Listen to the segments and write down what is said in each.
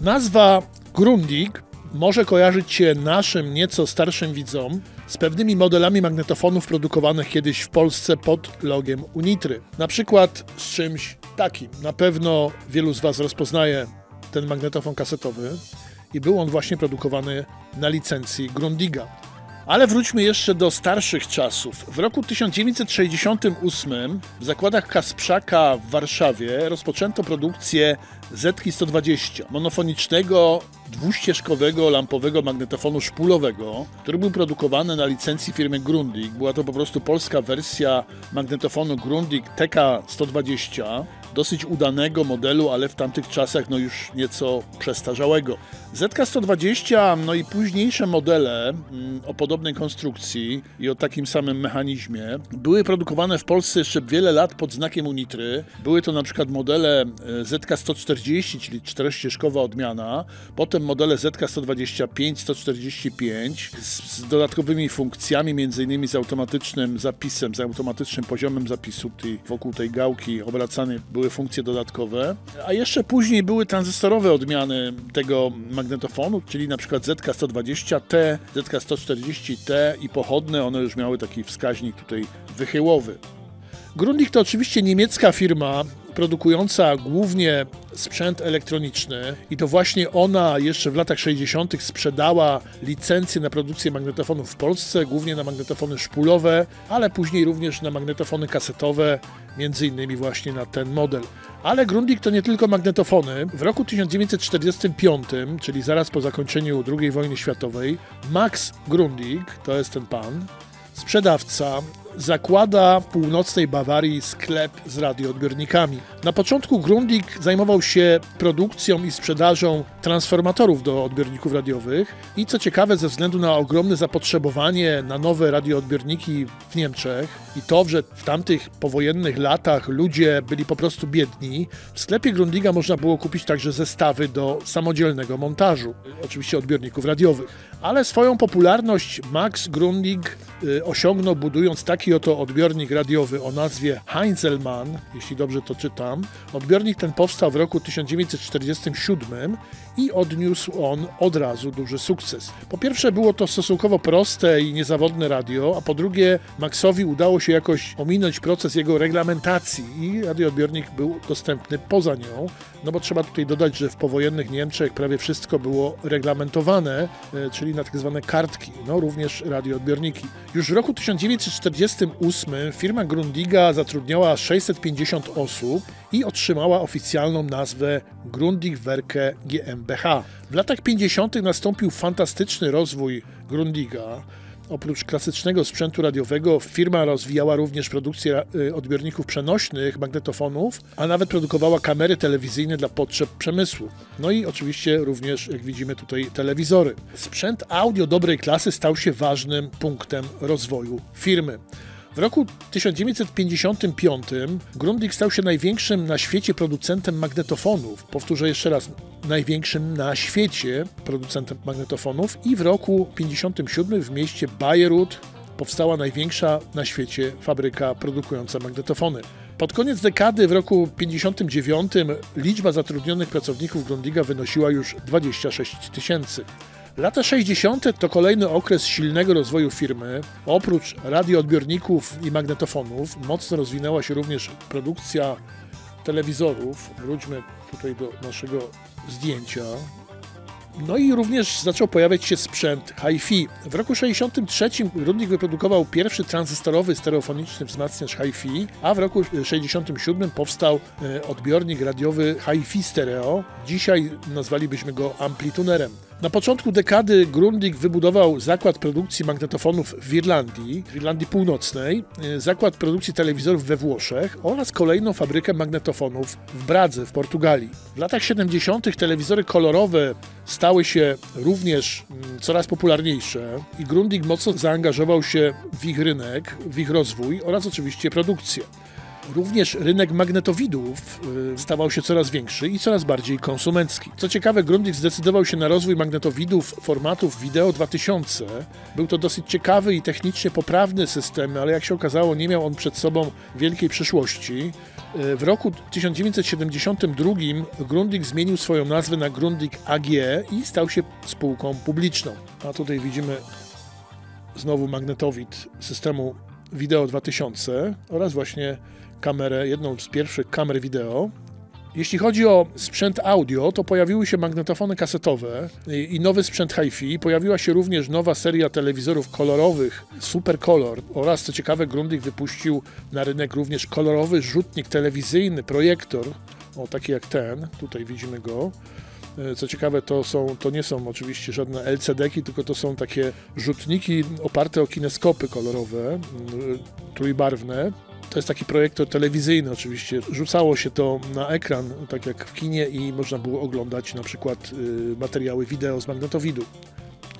Nazwa Grundig może kojarzyć się naszym nieco starszym widzom z pewnymi modelami magnetofonów produkowanych kiedyś w Polsce pod logiem Unitry. Na przykład z czymś takim. Na pewno wielu z Was rozpoznaje ten magnetofon kasetowy i był on właśnie produkowany na licencji Grundiga. Ale wróćmy jeszcze do starszych czasów. W roku 1968 w zakładach Kasprzaka w Warszawie rozpoczęto produkcję Zetki 120, monofonicznego dwuścieżkowego lampowego magnetofonu szpulowego, który był produkowany na licencji firmy Grundig. Była to po prostu polska wersja magnetofonu Grundig TK 120 dosyć udanego modelu, ale w tamtych czasach no już nieco przestarzałego. ZK-120, no i późniejsze modele mm, o podobnej konstrukcji i o takim samym mechanizmie były produkowane w Polsce jeszcze wiele lat pod znakiem Unitry. Były to na przykład modele e, ZK-140, czyli czterościeżkowa odmiana, potem modele ZK-125, 145 z, z dodatkowymi funkcjami, między innymi z automatycznym zapisem, z automatycznym poziomem zapisu tej, wokół tej gałki obracane były były funkcje dodatkowe. A jeszcze później były tranzystorowe odmiany tego magnetofonu, czyli na przykład ZK120T, ZK140T i pochodne. One już miały taki wskaźnik tutaj wychyłowy. Grundig to oczywiście niemiecka firma produkująca głównie sprzęt elektroniczny i to właśnie ona jeszcze w latach 60. sprzedała licencje na produkcję magnetofonów w Polsce, głównie na magnetofony szpulowe, ale później również na magnetofony kasetowe, między innymi właśnie na ten model. Ale Grundig to nie tylko magnetofony. W roku 1945, czyli zaraz po zakończeniu II wojny światowej, Max Grundig, to jest ten pan, sprzedawca, zakłada w północnej Bawarii sklep z radioodbiornikami. Na początku Grundig zajmował się produkcją i sprzedażą transformatorów do odbiorników radiowych i co ciekawe ze względu na ogromne zapotrzebowanie na nowe radioodbiorniki w Niemczech i to, że w tamtych powojennych latach ludzie byli po prostu biedni, w sklepie Grundiga można było kupić także zestawy do samodzielnego montażu, oczywiście odbiorników radiowych. Ale swoją popularność Max Grundig y, osiągnął budując takie taki oto odbiornik radiowy o nazwie Heinzelmann, jeśli dobrze to czytam. Odbiornik ten powstał w roku 1947 i odniósł on od razu duży sukces. Po pierwsze było to stosunkowo proste i niezawodne radio, a po drugie Maxowi udało się jakoś ominąć proces jego reglamentacji i radioodbiornik był dostępny poza nią, no bo trzeba tutaj dodać, że w powojennych Niemczech prawie wszystko było reglamentowane, e, czyli na tak zwane kartki, no również radioodbiorniki. Już w roku 1948 firma Grundiga zatrudniała 650 osób i otrzymała oficjalną nazwę Grundigwerke GmbH. W latach 50. nastąpił fantastyczny rozwój Grundiga. Oprócz klasycznego sprzętu radiowego, firma rozwijała również produkcję e, odbiorników przenośnych, magnetofonów, a nawet produkowała kamery telewizyjne dla potrzeb przemysłu. No i oczywiście również, jak widzimy tutaj, telewizory. Sprzęt audio dobrej klasy stał się ważnym punktem rozwoju firmy. W roku 1955 Grundig stał się największym na świecie producentem magnetofonów. Powtórzę jeszcze raz, największym na świecie producentem magnetofonów i w roku 1957 w mieście Bayreuth powstała największa na świecie fabryka produkująca magnetofony. Pod koniec dekady w roku 1959 liczba zatrudnionych pracowników Grundiga wynosiła już 26 tysięcy. Lata 60. to kolejny okres silnego rozwoju firmy. Oprócz radioodbiorników i magnetofonów, mocno rozwinęła się również produkcja telewizorów. Wróćmy tutaj do naszego zdjęcia. No i również zaczął pojawiać się sprzęt HiFi. W roku 63 Rudnik wyprodukował pierwszy tranzystorowy stereofoniczny wzmacniacz HiFi, a w roku 67 powstał e, odbiornik radiowy HiFi Stereo. Dzisiaj nazwalibyśmy go amplitunerem. Na początku dekady Grundig wybudował zakład produkcji magnetofonów w Irlandii, w Irlandii Północnej, e, zakład produkcji telewizorów we Włoszech oraz kolejną fabrykę magnetofonów w Bradze w Portugalii. W latach 70. telewizory kolorowe stały się również mm, coraz popularniejsze i Grundig mocno zaangażował się w ich rynek, w ich rozwój oraz oczywiście produkcję. Również rynek magnetowidów y, stawał się coraz większy i coraz bardziej konsumencki. Co ciekawe, Grundig zdecydował się na rozwój magnetowidów formatów wideo 2000. Był to dosyć ciekawy i technicznie poprawny system, ale jak się okazało, nie miał on przed sobą wielkiej przyszłości. Y, w roku 1972 Grundig zmienił swoją nazwę na Grundig AG i stał się spółką publiczną. A tutaj widzimy znowu magnetowid systemu Wideo 2000 oraz właśnie kamerę, jedną z pierwszych kamer wideo. Jeśli chodzi o sprzęt audio, to pojawiły się magnetofony kasetowe i nowy sprzęt hi-fi. Pojawiła się również nowa seria telewizorów kolorowych Super Color oraz, co ciekawe, Grundig wypuścił na rynek również kolorowy rzutnik telewizyjny, projektor, o taki jak ten, tutaj widzimy go. E, co ciekawe, to, są, to nie są oczywiście żadne LCD-ki, tylko to są takie rzutniki oparte o kineskopy kolorowe, trójbarwne. To jest taki projektor telewizyjny oczywiście. Rzucało się to na ekran, tak jak w kinie i można było oglądać na przykład y, materiały wideo z magnetowidu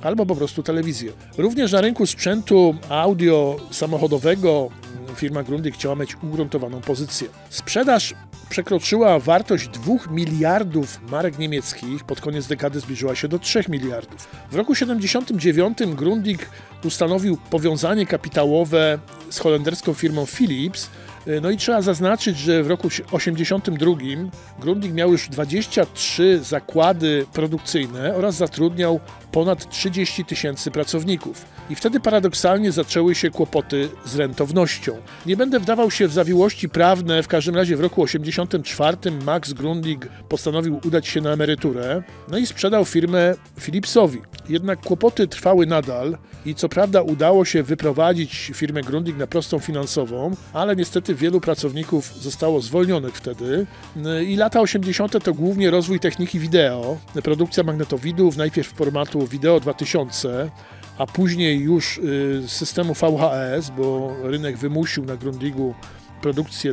albo po prostu telewizję. Również na rynku sprzętu audio samochodowego firma Grundy chciała mieć ugruntowaną pozycję. Sprzedaż przekroczyła wartość 2 miliardów marek niemieckich, pod koniec dekady zbliżyła się do 3 miliardów. W roku 1979 Grundig ustanowił powiązanie kapitałowe z holenderską firmą Philips. Y, no i trzeba zaznaczyć, że w roku 1982 Grundig miał już 23 zakłady produkcyjne oraz zatrudniał ponad 30 tysięcy pracowników. I wtedy paradoksalnie zaczęły się kłopoty z rentownością. Nie będę wdawał się w zawiłości prawne, w każdym razie w roku 84 Max Grundig postanowił udać się na emeryturę, no i sprzedał firmę Philipsowi. Jednak kłopoty trwały nadal i co prawda udało się wyprowadzić firmę Grundig na prostą finansową, ale niestety wielu pracowników zostało zwolnionych wtedy. No I lata 80. to głównie rozwój techniki wideo, produkcja magnetowidów, najpierw formatu Wideo 2000, a później już y, systemu VHS, bo rynek wymusił na Grundigu produkcję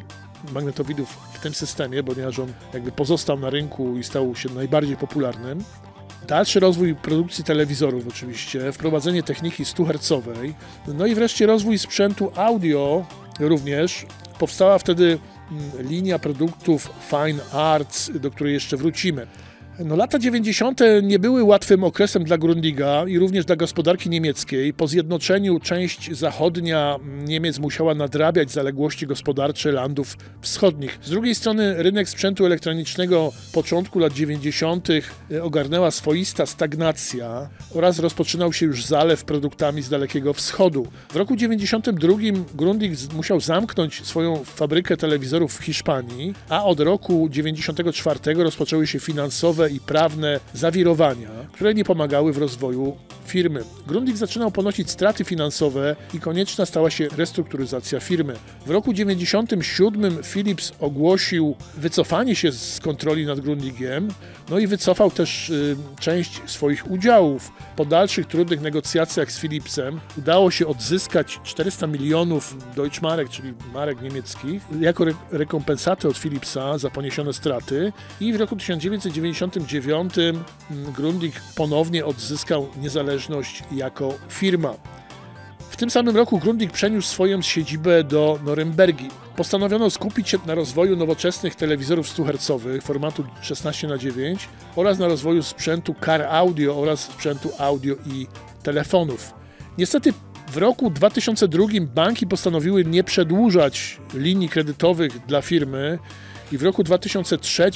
magnetowidów w tym systemie, ponieważ on jakby pozostał na rynku i stał się najbardziej popularnym. Dalszy rozwój produkcji telewizorów oczywiście, wprowadzenie techniki 100-hercowej, no i wreszcie rozwój sprzętu audio również. Powstała wtedy mm, linia produktów Fine Arts, do której jeszcze wrócimy. No, lata 90. nie były łatwym okresem dla Grundiga i również dla gospodarki niemieckiej. Po zjednoczeniu część zachodnia Niemiec musiała nadrabiać zaległości gospodarcze landów wschodnich. Z drugiej strony rynek sprzętu elektronicznego początku lat 90. E, ogarnęła swoista stagnacja oraz rozpoczynał się już zalew produktami z Dalekiego Wschodu. W roku 92 Grundig musiał zamknąć swoją fabrykę telewizorów w Hiszpanii, a od roku 94 rozpoczęły się finansowe finansowe i prawne zawirowania, które nie pomagały w rozwoju firmy. Grundig zaczynał ponosić straty finansowe i konieczna stała się restrukturyzacja firmy. W roku 1997 Philips ogłosił wycofanie się z kontroli nad Grundigiem, no i wycofał też y, część swoich udziałów. Po dalszych trudnych negocjacjach z Philipsem udało się odzyskać 400 milionów Deutschmarek, czyli marek niemieckich, jako re rekompensatę od Philipsa za poniesione straty i w roku 1990 1989 Grundig ponownie odzyskał niezależność jako firma. W tym samym roku Grundig przeniósł swoją siedzibę do Norymbergi. Postanowiono skupić się na rozwoju nowoczesnych telewizorów 100-hercowych formatu 16x9 oraz na rozwoju sprzętu car audio oraz sprzętu audio i telefonów. Niestety w roku 2002 banki postanowiły nie przedłużać linii kredytowych dla firmy i w roku 2003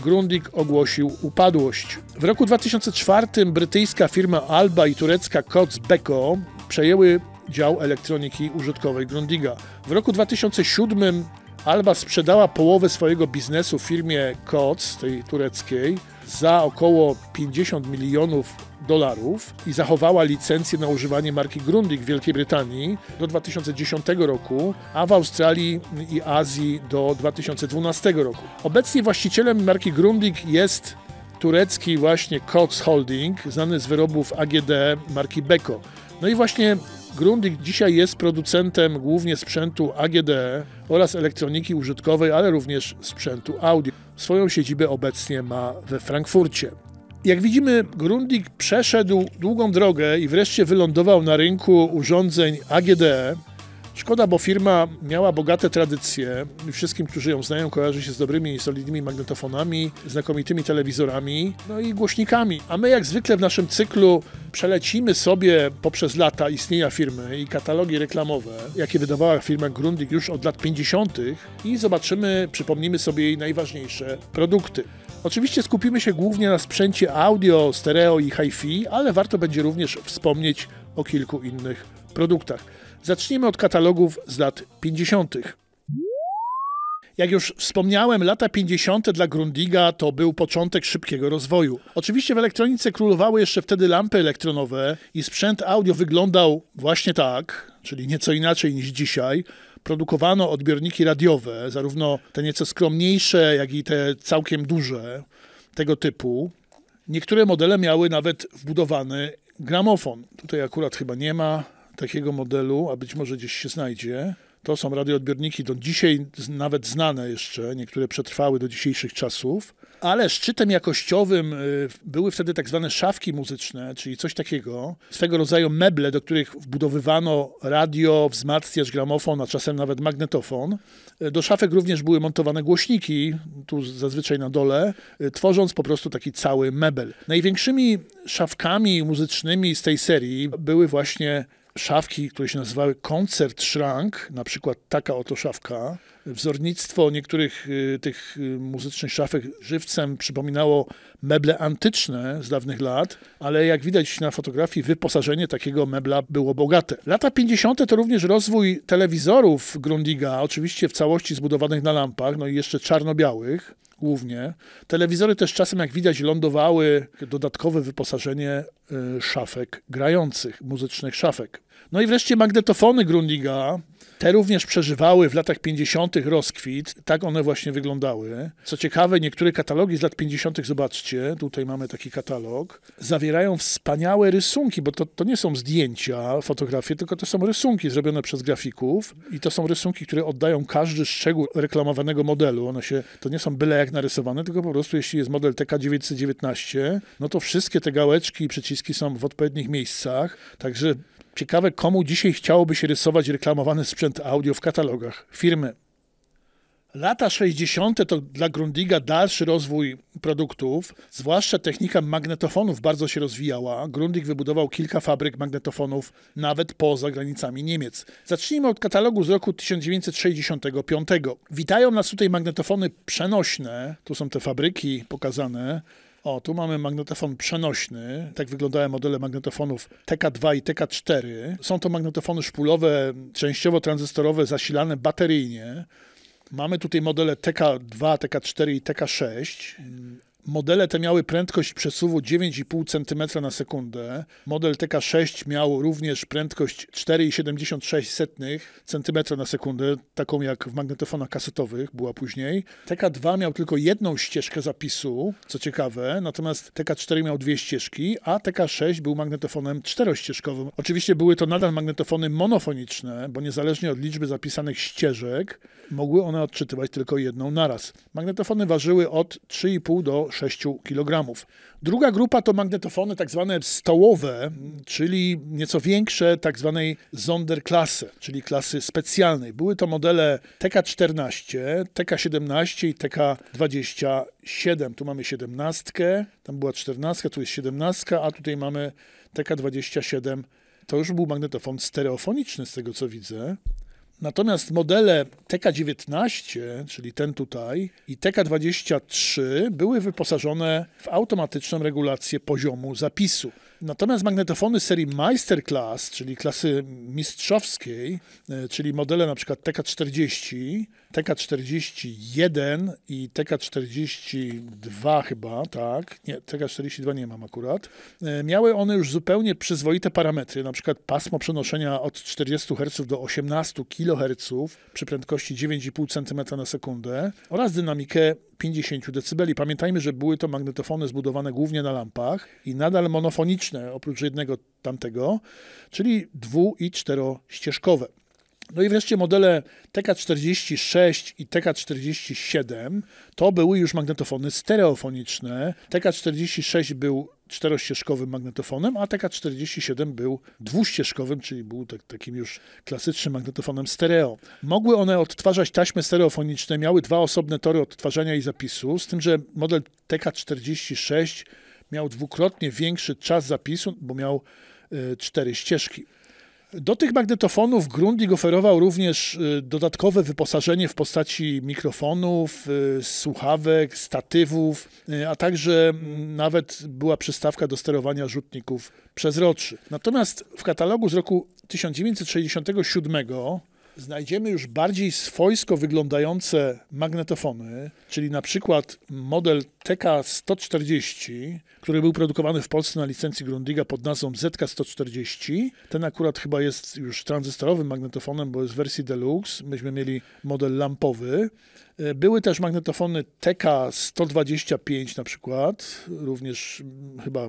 Grundig ogłosił upadłość. W roku 2004 brytyjska firma Alba i turecka Kotz Beko przejęły dział elektroniki użytkowej Grundiga. W roku 2007 Alba sprzedała połowę swojego biznesu firmie Koc, tej tureckiej, za około 50 milionów dolarów i zachowała licencję na używanie marki Grundig w Wielkiej Brytanii do 2010 roku, a w Australii i Azji do 2012 roku. Obecnie właścicielem marki Grundig jest turecki właśnie Cox Holding, znany z wyrobów AGD marki Beko. No i właśnie Grundig dzisiaj jest producentem głównie sprzętu AGD oraz elektroniki użytkowej, ale również sprzętu audio. Swoją siedzibę obecnie ma we Frankfurcie. Jak widzimy, Grundig przeszedł długą drogę i wreszcie wylądował na rynku urządzeń AGD. E. Szkoda, bo firma miała bogate tradycje. Wszystkim, którzy ją znają, kojarzy się z dobrymi i solidnymi magnetofonami, znakomitymi telewizorami, no i głośnikami. A my, jak zwykle w naszym cyklu, przelecimy sobie poprzez lata istnienia firmy i katalogi reklamowe, jakie wydawała firma Grundig już od lat 50. i zobaczymy, przypomnimy sobie jej najważniejsze produkty. Oczywiście skupimy się głównie na sprzęcie audio, stereo i hi-fi, ale warto będzie również wspomnieć o kilku innych produktach. Zacznijmy od katalogów z lat 50. Jak już wspomniałem, lata 50. dla Grundiga to był początek szybkiego rozwoju. Oczywiście w elektronice królowały jeszcze wtedy lampy elektronowe i sprzęt audio wyglądał właśnie tak, czyli nieco inaczej niż dzisiaj produkowano odbiorniki radiowe, zarówno te nieco skromniejsze, jak i te całkiem duże tego typu. Niektóre modele miały nawet wbudowany gramofon. Tutaj akurat chyba nie ma takiego modelu, a być może gdzieś się znajdzie. To są radioodbiorniki do dzisiaj nawet znane jeszcze, niektóre przetrwały do dzisiejszych czasów. Ale szczytem jakościowym y, były wtedy tak zwane szafki muzyczne, czyli coś takiego, swego rodzaju meble, do których wbudowywano radio, wzmacniacz, gramofon, a czasem nawet magnetofon. Y, do szafek również były montowane głośniki, tu zazwyczaj na dole, y, tworząc po prostu taki cały mebel. Największymi szafkami muzycznymi z tej serii były właśnie szafki, które się nazywały koncert szrank, na przykład taka oto szafka. Wzornictwo niektórych y, tych y, muzycznych szafek żywcem przypominało meble antyczne z dawnych lat, ale jak widać na fotografii, wyposażenie takiego mebla było bogate. Lata 50. to również rozwój telewizorów Grundiga, oczywiście w całości zbudowanych na lampach, no i jeszcze czarno-białych głównie. Telewizory też czasem, jak widać, lądowały dodatkowe wyposażenie e, szafek grających, muzycznych szafek. No i wreszcie magnetofony Grundiga, te również przeżywały w latach 50. rozkwit. Tak one właśnie wyglądały. Co ciekawe, niektóre katalogi z lat 50., zobaczcie, tutaj mamy taki katalog, zawierają wspaniałe rysunki, bo to, to nie są zdjęcia, fotografie, tylko to są rysunki zrobione przez grafików i to są rysunki, które oddają każdy szczegół reklamowanego modelu. One się, to nie są byle jak narysowane, tylko po prostu jeśli jest model TK919, no to wszystkie te gałeczki i przyciski są w odpowiednich miejscach, także Ciekawe, komu dzisiaj chciałoby się rysować reklamowany sprzęt audio w katalogach firmy. Lata 60. to dla Grundiga dalszy rozwój produktów, zwłaszcza technika magnetofonów bardzo się rozwijała. Grundig wybudował kilka fabryk magnetofonów nawet poza granicami Niemiec. Zacznijmy od katalogu z roku 1965. Witają nas tutaj magnetofony przenośne, tu są te fabryki pokazane, o, tu mamy magnetofon przenośny. Tak wyglądają modele magnetofonów TK2 i TK4. Są to magnetofony szpulowe, częściowo tranzystorowe, zasilane bateryjnie. Mamy tutaj modele TK2, TK4 i TK6. Modele te miały prędkość przesuwu 9,5 cm na sekundę. Model TK6 miał również prędkość 4,76 cm na sekundę, taką jak w magnetofonach kasetowych była później. TK2 miał tylko jedną ścieżkę zapisu, co ciekawe, natomiast TK4 miał dwie ścieżki, a TK6 był magnetofonem czterościeżkowym. Oczywiście były to nadal magnetofony monofoniczne, bo niezależnie od liczby zapisanych ścieżek, mogły one odczytywać tylko jedną naraz. Magnetofony ważyły od 3,5 do 6 kg. Druga grupa to magnetofony tak zwane stołowe, czyli nieco większe tak zwanej Zonderklasse, czyli klasy specjalnej. Były to modele TK-14, TK-17 i TK-27. Tu mamy 17, tam była 14, tu jest 17, a tutaj mamy TK-27 to już był magnetofon stereofoniczny, z tego co widzę. Natomiast modele TK-19, czyli ten tutaj, i TK-23 były wyposażone w automatyczną regulację poziomu zapisu. Natomiast magnetofony serii Meisterclass, czyli klasy mistrzowskiej, e, czyli modele np. TK40, TK41 i TK42 chyba, tak, nie, TK42 nie mam akurat, e, miały one już zupełnie przyzwoite parametry, np. pasmo przenoszenia od 40 Hz do 18 kHz przy prędkości 9,5 cm na sekundę oraz dynamikę 50 dB. Pamiętajmy, że były to magnetofony zbudowane głównie na lampach i nadal monofoniczne, oprócz jednego tamtego, czyli dwu- i czterościeżkowe. No i wreszcie modele TK46 i TK47 to były już magnetofony stereofoniczne. TK46 był czterościeżkowym magnetofonem, a TK-47 był dwuścieżkowym, czyli był tak, takim już klasycznym magnetofonem stereo. Mogły one odtwarzać taśmy stereofoniczne, miały dwa osobne tory odtwarzania i zapisu, z tym, że model TK-46 miał dwukrotnie większy czas zapisu, bo miał y, cztery ścieżki. Do tych magnetofonów Grundig oferował również y, dodatkowe wyposażenie w postaci mikrofonów, y, słuchawek, statywów, y, a także mm, nawet była przystawka do sterowania rzutników przezroczy. Natomiast w katalogu z roku 1967 znajdziemy już bardziej swojsko wyglądające magnetofony, czyli na przykład model TK-140, który był produkowany w Polsce na licencji Grundiga pod nazwą ZK-140. Ten akurat chyba jest już tranzystorowym magnetofonem, bo jest w wersji deluxe. Myśmy mieli model lampowy. E, były też magnetofony TK-125 na przykład, również mm, chyba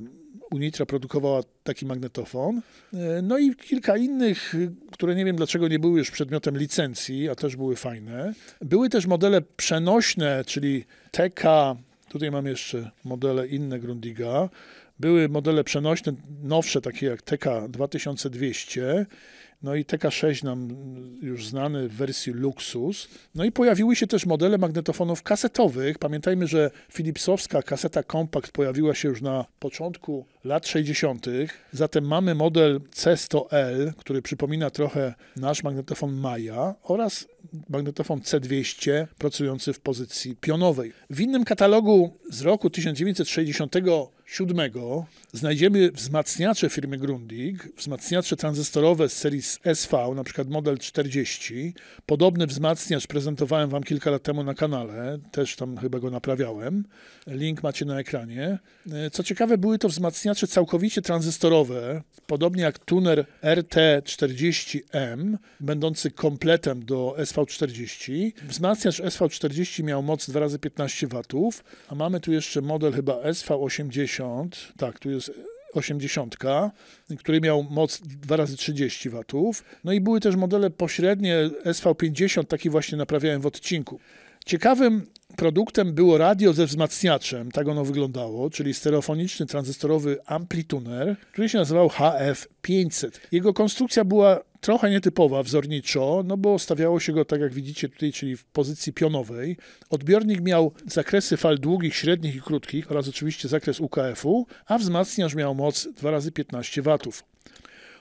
Unitra produkowała taki magnetofon. E, no i kilka innych, które nie wiem dlaczego nie były już przedmiotem licencji, a też były fajne. Były też modele przenośne, czyli TK, tutaj mam jeszcze modele inne Grundiga. Były modele przenośne, nowsze, takie jak TK 2200 no i TK6 nam już znany w wersji Luxus. No i pojawiły się też modele magnetofonów kasetowych. Pamiętajmy, że Philipsowska kaseta kompakt pojawiła się już na początku lat 60. Zatem mamy model C100L, który przypomina trochę nasz magnetofon Maja oraz magnetofon C200 pracujący w pozycji pionowej. W innym katalogu z roku 1960 siódmego znajdziemy wzmacniacze firmy Grundig, wzmacniacze tranzystorowe z serii SV, na przykład model 40. Podobny wzmacniacz prezentowałem Wam kilka lat temu na kanale, też tam chyba go naprawiałem. Link macie na ekranie. Co ciekawe, były to wzmacniacze całkowicie tranzystorowe, podobnie jak tuner RT40M, będący kompletem do SV40. Wzmacniacz SV40 miał moc 2 x 15 W, a mamy tu jeszcze model chyba SV80, 80, tak, tu jest 80, który miał moc 2 razy 30 watów. No i były też modele pośrednie SV50, taki właśnie naprawiałem w odcinku. Ciekawym produktem było radio ze wzmacniaczem, tak ono wyglądało, czyli stereofoniczny tranzystorowy amplituner, który się nazywał HF500. Jego konstrukcja była trochę nietypowa wzorniczo, no bo stawiało się go, tak jak widzicie tutaj, czyli w pozycji pionowej. Odbiornik miał zakresy fal długich, średnich i krótkich oraz oczywiście zakres UKF-u, a wzmacniacz miał moc 2 razy 15 W.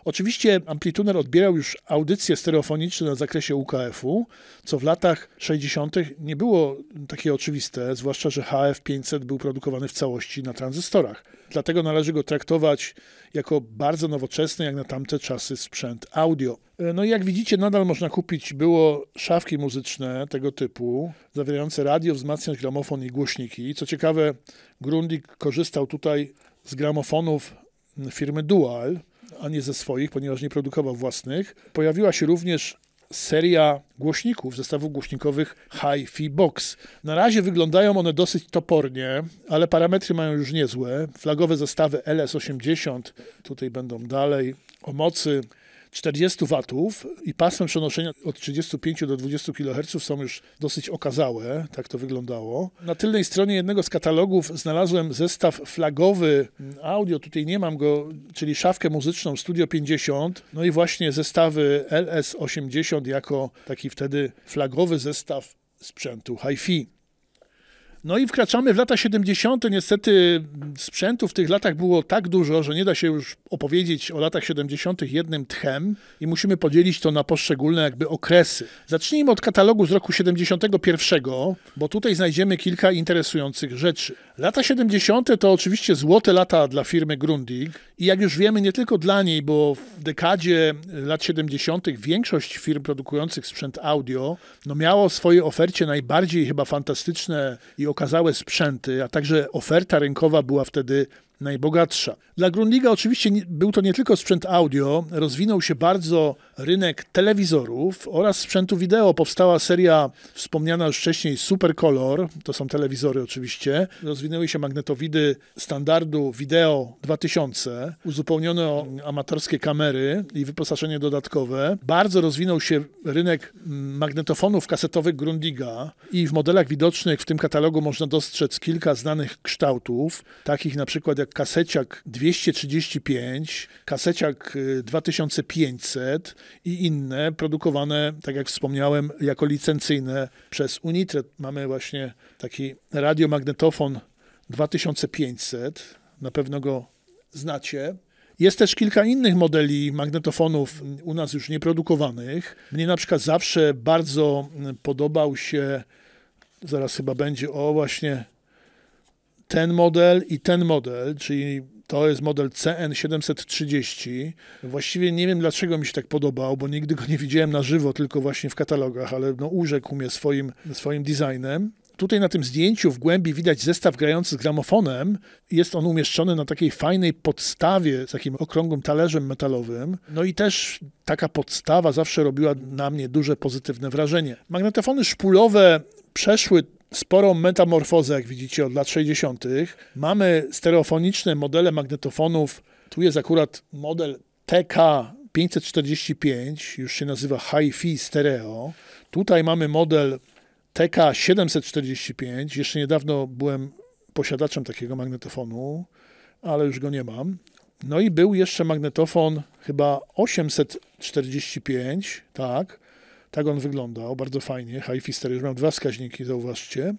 Oczywiście amplituner odbierał już audycje stereofoniczne na zakresie UKF-u, co w latach 60. nie było takie oczywiste, zwłaszcza, że HF500 był produkowany w całości na tranzystorach. Dlatego należy go traktować jako bardzo nowoczesny, jak na tamte czasy, sprzęt audio. E, no i jak widzicie, nadal można kupić było szafki muzyczne tego typu, zawierające radio, wzmacniacz, gramofon i głośniki. Co ciekawe, Grundig korzystał tutaj z gramofonów mm, firmy Dual, a nie ze swoich, ponieważ nie produkował własnych. Pojawiła się również seria głośników, zestawów głośnikowych Hi-Fi Box. Na razie wyglądają one dosyć topornie, ale parametry mają już niezłe. Flagowe zestawy LS80, tutaj będą dalej, o mocy 40 watów i pasmem przenoszenia od 35 do 20 kHz są już dosyć okazałe, tak to wyglądało. Na tylnej stronie jednego z katalogów znalazłem zestaw flagowy audio, tutaj nie mam go, czyli szafkę muzyczną Studio 50, no i właśnie zestawy LS80 jako taki wtedy flagowy zestaw sprzętu hi-fi. No i wkraczamy w lata 70. Niestety sprzętu w tych latach było tak dużo, że nie da się już opowiedzieć o latach 70. jednym tchem i musimy podzielić to na poszczególne jakby okresy. Zacznijmy od katalogu z roku 71, bo tutaj znajdziemy kilka interesujących rzeczy. Lata 70. to oczywiście złote lata dla firmy Grundig i jak już wiemy, nie tylko dla niej, bo w dekadzie lat 70. większość firm produkujących sprzęt audio no miało w swojej ofercie najbardziej chyba fantastyczne i okazałe sprzęty, a także oferta rynkowa była wtedy najbogatsza. Dla Grundiga oczywiście był to nie tylko sprzęt audio, rozwinął się bardzo rynek telewizorów oraz sprzętu wideo. Powstała seria wspomniana już wcześniej Super Color, to są telewizory oczywiście. Rozwinęły się magnetowidy standardu wideo 2000, uzupełnione o amatorskie kamery i wyposażenie dodatkowe. Bardzo rozwinął się rynek mm, magnetofonów kasetowych Grundiga i w modelach widocznych w tym katalogu można dostrzec kilka znanych kształtów, takich na przykład jak kaseciak 235, kaseciak 2500 y, i inne produkowane, tak jak wspomniałem, jako licencyjne przez Unitred. Mamy właśnie taki radiomagnetofon 2500, na pewno go znacie. Jest też kilka innych modeli magnetofonów u nas już nieprodukowanych. Mnie na przykład zawsze bardzo y, podobał się, zaraz chyba będzie, o właśnie ten model i ten model, czyli to jest model CN730. Właściwie nie wiem, dlaczego mi się tak podobał, bo nigdy go nie widziałem na żywo, tylko właśnie w katalogach, ale no, urzekł mnie swoim, swoim designem. Tutaj na tym zdjęciu w głębi widać zestaw grający z gramofonem. Jest on umieszczony na takiej fajnej podstawie z takim okrągłym talerzem metalowym. No i też taka podstawa zawsze robiła na mnie duże pozytywne wrażenie. Magnetofony szpulowe przeszły sporą metamorfozę, jak widzicie, od lat 60. Mamy stereofoniczne modele magnetofonów. Tu jest akurat model TK 545, już się nazywa HiFi Stereo. Tutaj mamy model TK 745. Jeszcze niedawno byłem posiadaczem takiego magnetofonu, ale już go nie mam. No i był jeszcze magnetofon chyba 845, tak. Tak on wyglądał, bardzo fajnie, haifister, już mam dwa wskaźniki, zauważcie.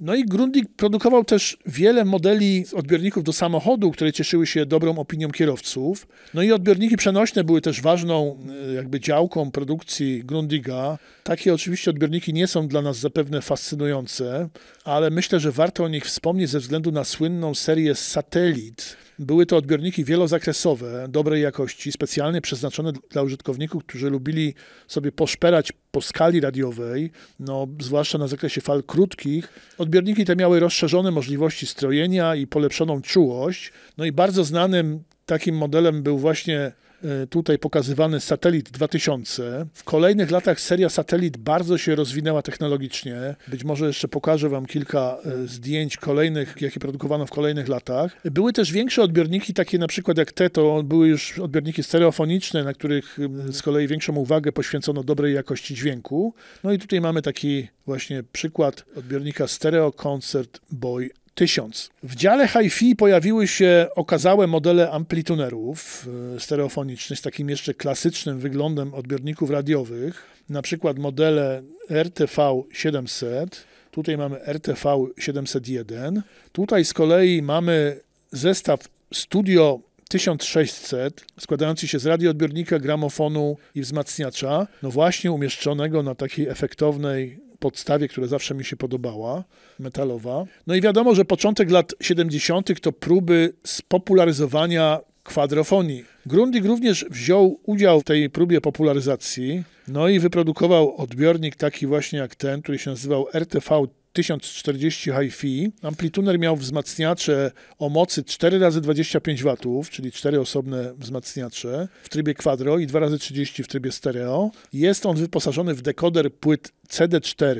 No i Grundig produkował też wiele modeli odbiorników do samochodu, które cieszyły się dobrą opinią kierowców. No i odbiorniki przenośne były też ważną e, jakby działką produkcji Grundiga. Takie oczywiście odbiorniki nie są dla nas zapewne fascynujące, ale myślę, że warto o nich wspomnieć ze względu na słynną serię Satelit, były to odbiorniki wielozakresowe, dobrej jakości, specjalnie przeznaczone dla użytkowników, którzy lubili sobie poszperać po skali radiowej, no, zwłaszcza na zakresie fal krótkich. Odbiorniki te miały rozszerzone możliwości strojenia i polepszoną czułość. No i bardzo znanym takim modelem był właśnie E, tutaj pokazywany Satelit 2000. W kolejnych latach seria Satelit bardzo się rozwinęła technologicznie. Być może jeszcze pokażę Wam kilka e, zdjęć kolejnych, jakie produkowano w kolejnych latach. Były też większe odbiorniki, takie na przykład jak te, to były już odbiorniki stereofoniczne, na których z kolei większą uwagę poświęcono dobrej jakości dźwięku. No i tutaj mamy taki właśnie przykład odbiornika Stereo Concert Boy 1000. W dziale HiFi pojawiły się okazałe modele amplitunerów e, stereofonicznych z takim jeszcze klasycznym wyglądem odbiorników radiowych, na przykład modele RTV 700, tutaj mamy RTV 701, tutaj z kolei mamy zestaw Studio 1600, składający się z radioodbiornika, gramofonu i wzmacniacza, no właśnie umieszczonego na takiej efektownej podstawie, która zawsze mi się podobała, metalowa. No i wiadomo, że początek lat 70. to próby spopularyzowania kwadrofonii. Grundig również wziął udział w tej próbie popularyzacji, no i wyprodukował odbiornik taki właśnie jak ten, który się nazywał RTV 1040 Hi-Fi. Amplituner miał wzmacniacze o mocy 4 razy 25 W, czyli cztery osobne wzmacniacze w trybie quadro i 2 razy 30 w trybie stereo. Jest on wyposażony w dekoder płyt CD4,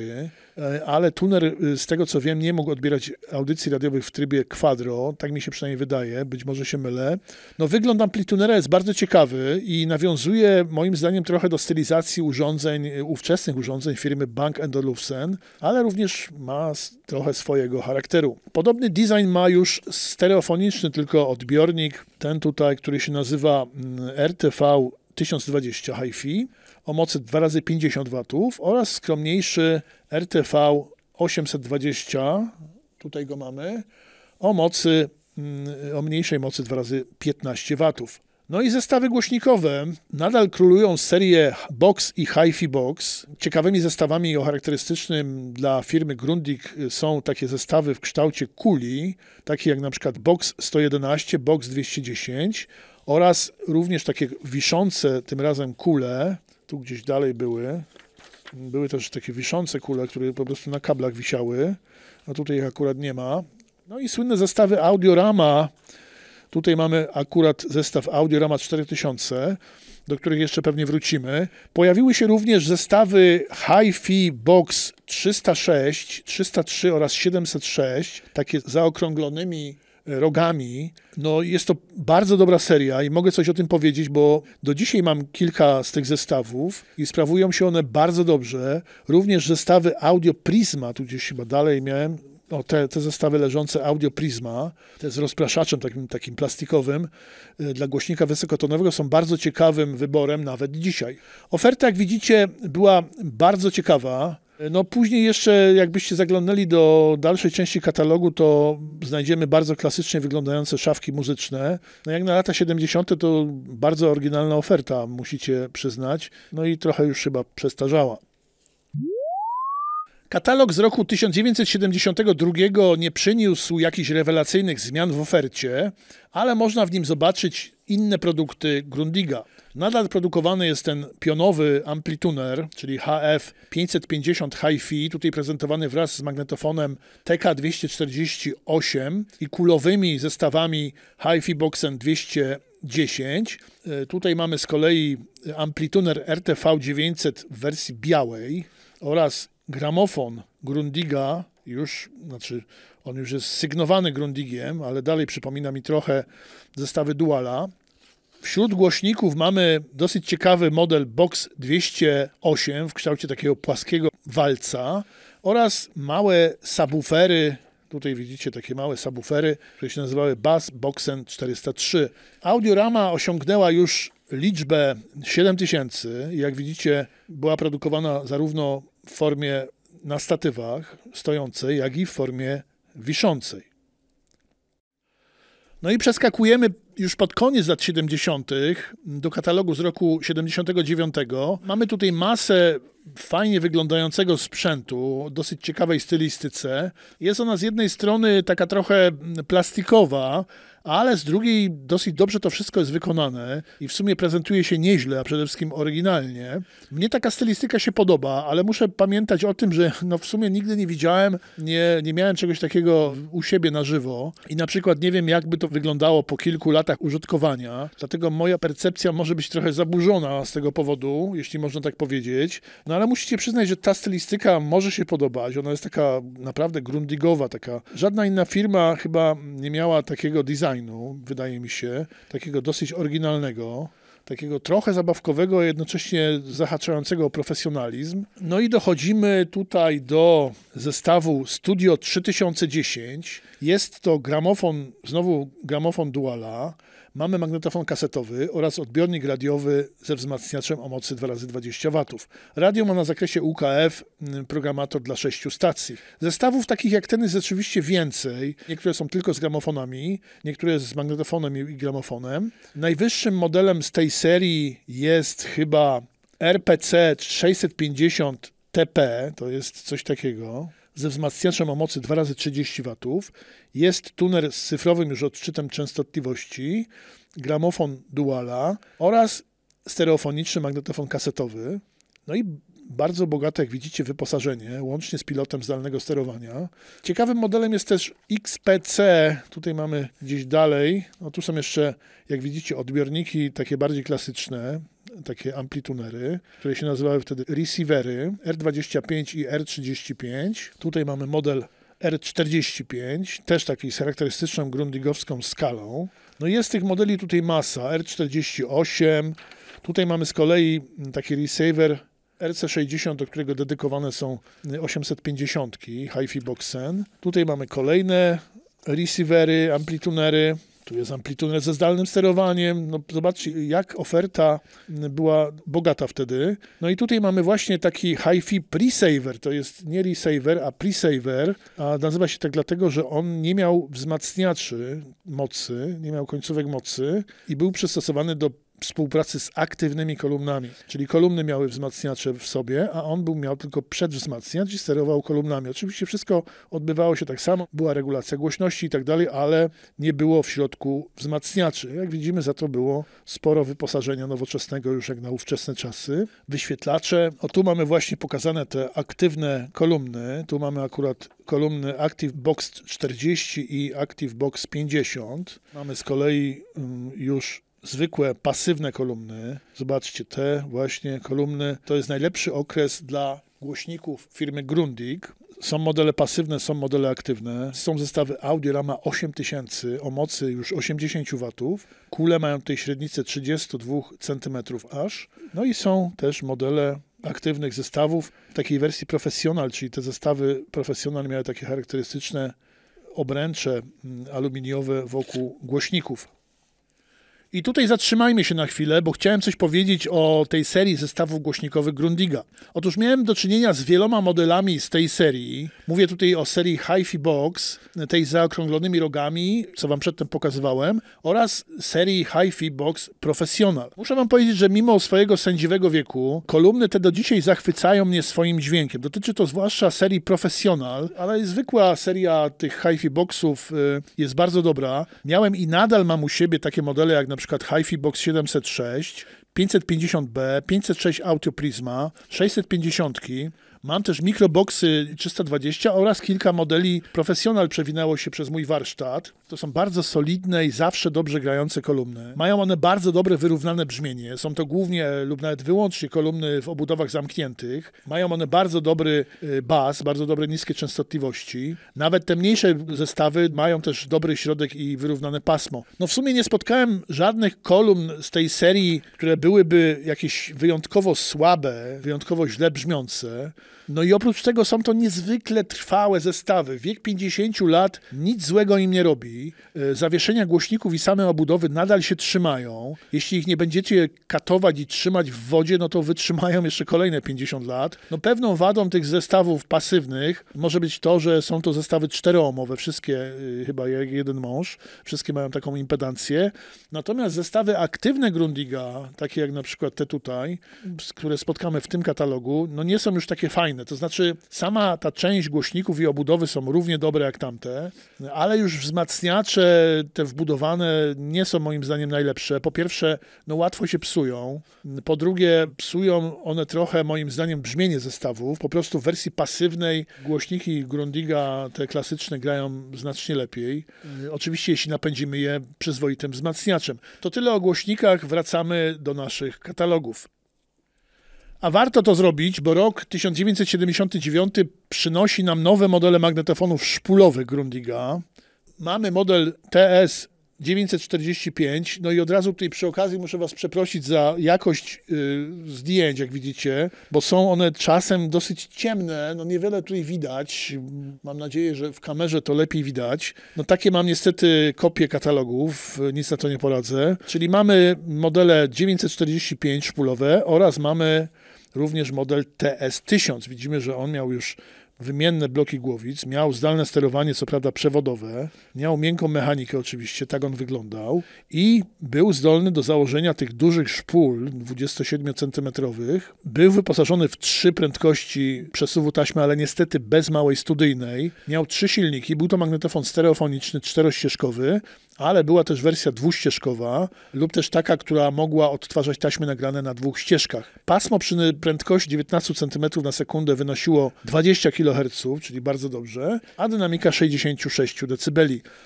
E, ale tuner, y, z tego co wiem, nie mógł odbierać audycji radiowych w trybie quadro, tak mi się przynajmniej wydaje, być może się mylę. No wygląd amplitunera jest bardzo ciekawy i nawiązuje moim zdaniem trochę do stylizacji urządzeń, y, ówczesnych urządzeń firmy Bank Olufsen, ale również ma trochę swojego charakteru. Podobny design ma już stereofoniczny tylko odbiornik, ten tutaj, który się nazywa mm, RTV 1020 HiFi o mocy 2x50 W oraz skromniejszy RTV 820, tutaj go mamy, o mocy, mm, o mniejszej mocy 2 razy 15 W. No i zestawy głośnikowe. Nadal królują serię Box i hi-fi Box. Ciekawymi zestawami o charakterystycznym dla firmy Grundig są takie zestawy w kształcie kuli, takie jak na przykład Box 111, Box 210 oraz również takie wiszące tym razem kule, tu gdzieś dalej były, były też takie wiszące kule, które po prostu na kablach wisiały. No tutaj ich akurat nie ma. No i słynne zestawy Audiorama. Tutaj mamy akurat zestaw Audiorama 4000, do których jeszcze pewnie wrócimy. Pojawiły się również zestawy Hi-Fi Box 306, 303 oraz 706, takie zaokrąglonymi rogami. No jest to bardzo dobra seria i mogę coś o tym powiedzieć, bo do dzisiaj mam kilka z tych zestawów i sprawują się one bardzo dobrze. Również zestawy Audio Prisma, tu gdzieś chyba dalej miałem, o, te, te zestawy leżące Audio Prisma, te z rozpraszaczem takim, takim plastikowym y, dla głośnika wysokotonowego są bardzo ciekawym wyborem nawet dzisiaj. Oferta, jak widzicie, była bardzo ciekawa. No później jeszcze, jakbyście zaglądali do dalszej części katalogu, to znajdziemy bardzo klasycznie wyglądające szafki muzyczne. No jak na lata 70. to bardzo oryginalna oferta, musicie przyznać. No i trochę już chyba przestarzała. Katalog z roku 1972 nie przyniósł jakichś rewelacyjnych zmian w ofercie, ale można w nim zobaczyć inne produkty Grundiga. Nadal produkowany jest ten pionowy amplituner, czyli HF 550 HiFi, tutaj prezentowany wraz z magnetofonem TK248 i kulowymi zestawami HiFi Boxen 210. E, tutaj mamy z kolei amplituner RTV 900 w wersji białej oraz gramofon Grundiga, już, znaczy on już jest sygnowany Grundigiem, ale dalej przypomina mi trochę zestawy Duala. Wśród głośników mamy dosyć ciekawy model Box 208 w kształcie takiego płaskiego walca oraz małe subwoofery Tutaj widzicie takie małe subwoofery, które się nazywały Bass Boxen 403. Audiorama osiągnęła już liczbę 7000. Jak widzicie, była produkowana zarówno w formie na statywach stojącej, jak i w formie wiszącej. No i przeskakujemy już pod koniec lat 70. do katalogu z roku 79. Mamy tutaj masę fajnie wyglądającego sprzętu, dosyć ciekawej stylistyce. Jest ona z jednej strony taka trochę plastikowa, ale z drugiej dosyć dobrze to wszystko jest wykonane i w sumie prezentuje się nieźle, a przede wszystkim oryginalnie. Mnie taka stylistyka się podoba, ale muszę pamiętać o tym, że no w sumie nigdy nie widziałem, nie, nie miałem czegoś takiego u siebie na żywo i na przykład nie wiem, jakby to wyglądało po kilku latach użytkowania, dlatego moja percepcja może być trochę zaburzona z tego powodu, jeśli można tak powiedzieć. No ale musicie przyznać, że ta stylistyka może się podobać, ona jest taka naprawdę grundigowa, taka żadna inna firma chyba nie miała takiego designu wydaje mi się, takiego dosyć oryginalnego, takiego trochę zabawkowego, a jednocześnie zahaczającego o profesjonalizm. No i dochodzimy tutaj do zestawu Studio 3010. Jest to gramofon, znowu gramofon Duala, Mamy magnetofon kasetowy oraz odbiornik radiowy ze wzmacniaczem o mocy 2x20 W. Radio ma na zakresie UKF mm, programator dla sześciu stacji. Zestawów takich jak ten jest rzeczywiście więcej. Niektóre są tylko z gramofonami, niektóre z magnetofonem i gramofonem. Najwyższym modelem z tej serii jest chyba RPC 650 TP, to jest coś takiego ze wzmacniaczem o mocy 2x30 W, jest tuner z cyfrowym już odczytem częstotliwości, gramofon duala oraz stereofoniczny magnetofon kasetowy. No i bardzo bogate, jak widzicie, wyposażenie, łącznie z pilotem zdalnego sterowania. Ciekawym modelem jest też XPC. Tutaj mamy gdzieś dalej. No tu są jeszcze, jak widzicie, odbiorniki takie bardziej klasyczne takie amplitunery, które się nazywały wtedy receivery R25 i R35. Tutaj mamy model R45, też taki z charakterystyczną grundigowską skalą. No jest tych modeli tutaj masa, R48. Tutaj mamy z kolei taki receiver RC60, do którego dedykowane są 850 HiFi Boxen. Tutaj mamy kolejne receivery, amplitunery tu jest amplitudę ze zdalnym sterowaniem. No, zobaczcie, jak oferta była bogata wtedy. No i tutaj mamy właśnie taki HiFi saver to jest nie Resaver, a pre saver a nazywa się tak dlatego, że on nie miał wzmacniaczy mocy, nie miał końcówek mocy i był przystosowany do współpracy z aktywnymi kolumnami, czyli kolumny miały wzmacniacze w sobie, a on był miał tylko przedwzmacniacz i sterował kolumnami. Oczywiście wszystko odbywało się tak samo, była regulacja głośności i tak dalej, ale nie było w środku wzmacniaczy. Jak widzimy, za to było sporo wyposażenia nowoczesnego już jak na ówczesne czasy. Wyświetlacze. O tu mamy właśnie pokazane te aktywne kolumny. Tu mamy akurat kolumny Active Box 40 i Active Box 50. Mamy z kolei mm, już zwykłe pasywne kolumny. Zobaczcie, te właśnie kolumny to jest najlepszy okres dla głośników firmy Grundig. Są modele pasywne, są modele aktywne. Są zestawy Rama 8000 o mocy już 80 W. Kule mają tej średnicy 32 cm aż. No i są też modele aktywnych zestawów w takiej wersji profesjonal, czyli te zestawy profesjonal miały takie charakterystyczne obręcze mm, aluminiowe wokół głośników. I tutaj zatrzymajmy się na chwilę, bo chciałem coś powiedzieć o tej serii zestawów głośnikowych Grundiga. Otóż miałem do czynienia z wieloma modelami z tej serii. Mówię tutaj o serii hi-fi Box, tej z zaokrąglonymi rogami, co wam przedtem pokazywałem, oraz serii hi-fi Box Professional. Muszę wam powiedzieć, że mimo swojego sędziwego wieku, kolumny te do dzisiaj zachwycają mnie swoim dźwiękiem. Dotyczy to zwłaszcza serii Professional, ale zwykła seria tych hi-fi Boxów y, jest bardzo dobra. Miałem i nadal mam u siebie takie modele jak na przykład przykład HiFi Box 706, 550B, 506 Audio Prisma, 650, Mam też mikroboxy 320 oraz kilka modeli Professional przewinęło się przez mój warsztat. To są bardzo solidne i zawsze dobrze grające kolumny. Mają one bardzo dobre wyrównane brzmienie. Są to głównie lub nawet wyłącznie kolumny w obudowach zamkniętych. Mają one bardzo dobry y, bas, bardzo dobre niskie częstotliwości. Nawet te mniejsze zestawy mają też dobry środek i wyrównane pasmo. No w sumie nie spotkałem żadnych kolumn z tej serii, które byłyby jakieś wyjątkowo słabe, wyjątkowo źle brzmiące. No i oprócz tego są to niezwykle trwałe zestawy. Wiek 50 lat nic złego im nie robi. E, zawieszenia głośników i same obudowy nadal się trzymają. Jeśli ich nie będziecie katować i trzymać w wodzie, no to wytrzymają jeszcze kolejne 50 lat. No pewną wadą tych zestawów pasywnych może być to, że są to zestawy czteroomowe, wszystkie y, chyba jak jeden mąż, wszystkie mają taką impedancję. Natomiast zestawy aktywne Grundiga, takie jak na przykład te tutaj, które spotkamy w tym katalogu, no nie są już takie fajne fajne. To znaczy, sama ta część głośników i obudowy są równie dobre jak tamte, ale już wzmacniacze te wbudowane nie są moim zdaniem najlepsze. Po pierwsze, no łatwo się psują. Po drugie, psują one trochę moim zdaniem brzmienie zestawów. Po prostu w wersji pasywnej głośniki Grundiga, te klasyczne, grają znacznie lepiej. Oczywiście, jeśli napędzimy je przyzwoitym wzmacniaczem. To tyle o głośnikach. Wracamy do naszych katalogów. A warto to zrobić, bo rok 1979 przynosi nam nowe modele magnetofonów szpulowych Grundiga. Mamy model TS 945. No i od razu tutaj przy okazji muszę Was przeprosić za jakość y, zdjęć, jak widzicie, bo są one czasem dosyć ciemne. No niewiele tutaj widać. Mam nadzieję, że w kamerze to lepiej widać. No takie mam niestety kopie katalogów, nic na to nie poradzę. Czyli mamy modele 945 szpulowe oraz mamy również model TS-1000. Widzimy, że on miał już wymienne bloki głowic, miał zdalne sterowanie, co prawda przewodowe, miał miękką mechanikę oczywiście, tak on wyglądał i był zdolny do założenia tych dużych szpul 27 cm. Był wyposażony w trzy prędkości przesuwu taśmy, ale niestety bez małej studyjnej. Miał trzy silniki, był to magnetofon stereofoniczny, czterościeżkowy, ale była też wersja dwuścieżkowa lub też taka, która mogła odtwarzać taśmy nagrane na dwóch ścieżkach. Pasmo przy prędkości 19 cm na sekundę wynosiło 20 kHz, czyli bardzo dobrze, a dynamika 66 dB.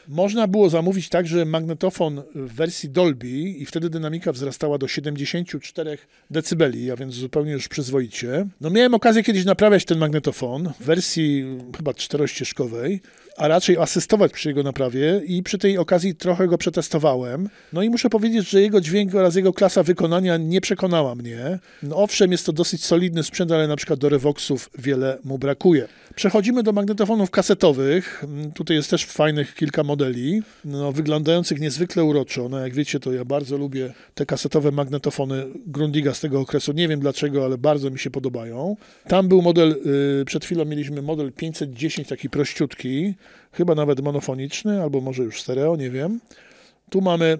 Można było zamówić także magnetofon w wersji Dolby i wtedy dynamika wzrastała do 74 dB, a więc zupełnie już przyzwoicie. No miałem okazję kiedyś naprawiać ten magnetofon w wersji chyba czterościeżkowej a raczej asystować przy jego naprawie i przy tej okazji trochę go przetestowałem. No i muszę powiedzieć, że jego dźwięk oraz jego klasa wykonania nie przekonała mnie. No owszem, jest to dosyć solidny sprzęt, ale na przykład do Revoxów wiele mu brakuje. Przechodzimy do magnetofonów kasetowych. Mm, tutaj jest też fajnych kilka modeli, no, wyglądających niezwykle uroczo. No, jak wiecie, to ja bardzo lubię te kasetowe magnetofony Grundiga z tego okresu. Nie wiem dlaczego, ale bardzo mi się podobają. Tam był model, y, przed chwilą mieliśmy model 510, taki prościutki chyba nawet monofoniczny, albo może już stereo, nie wiem. Tu mamy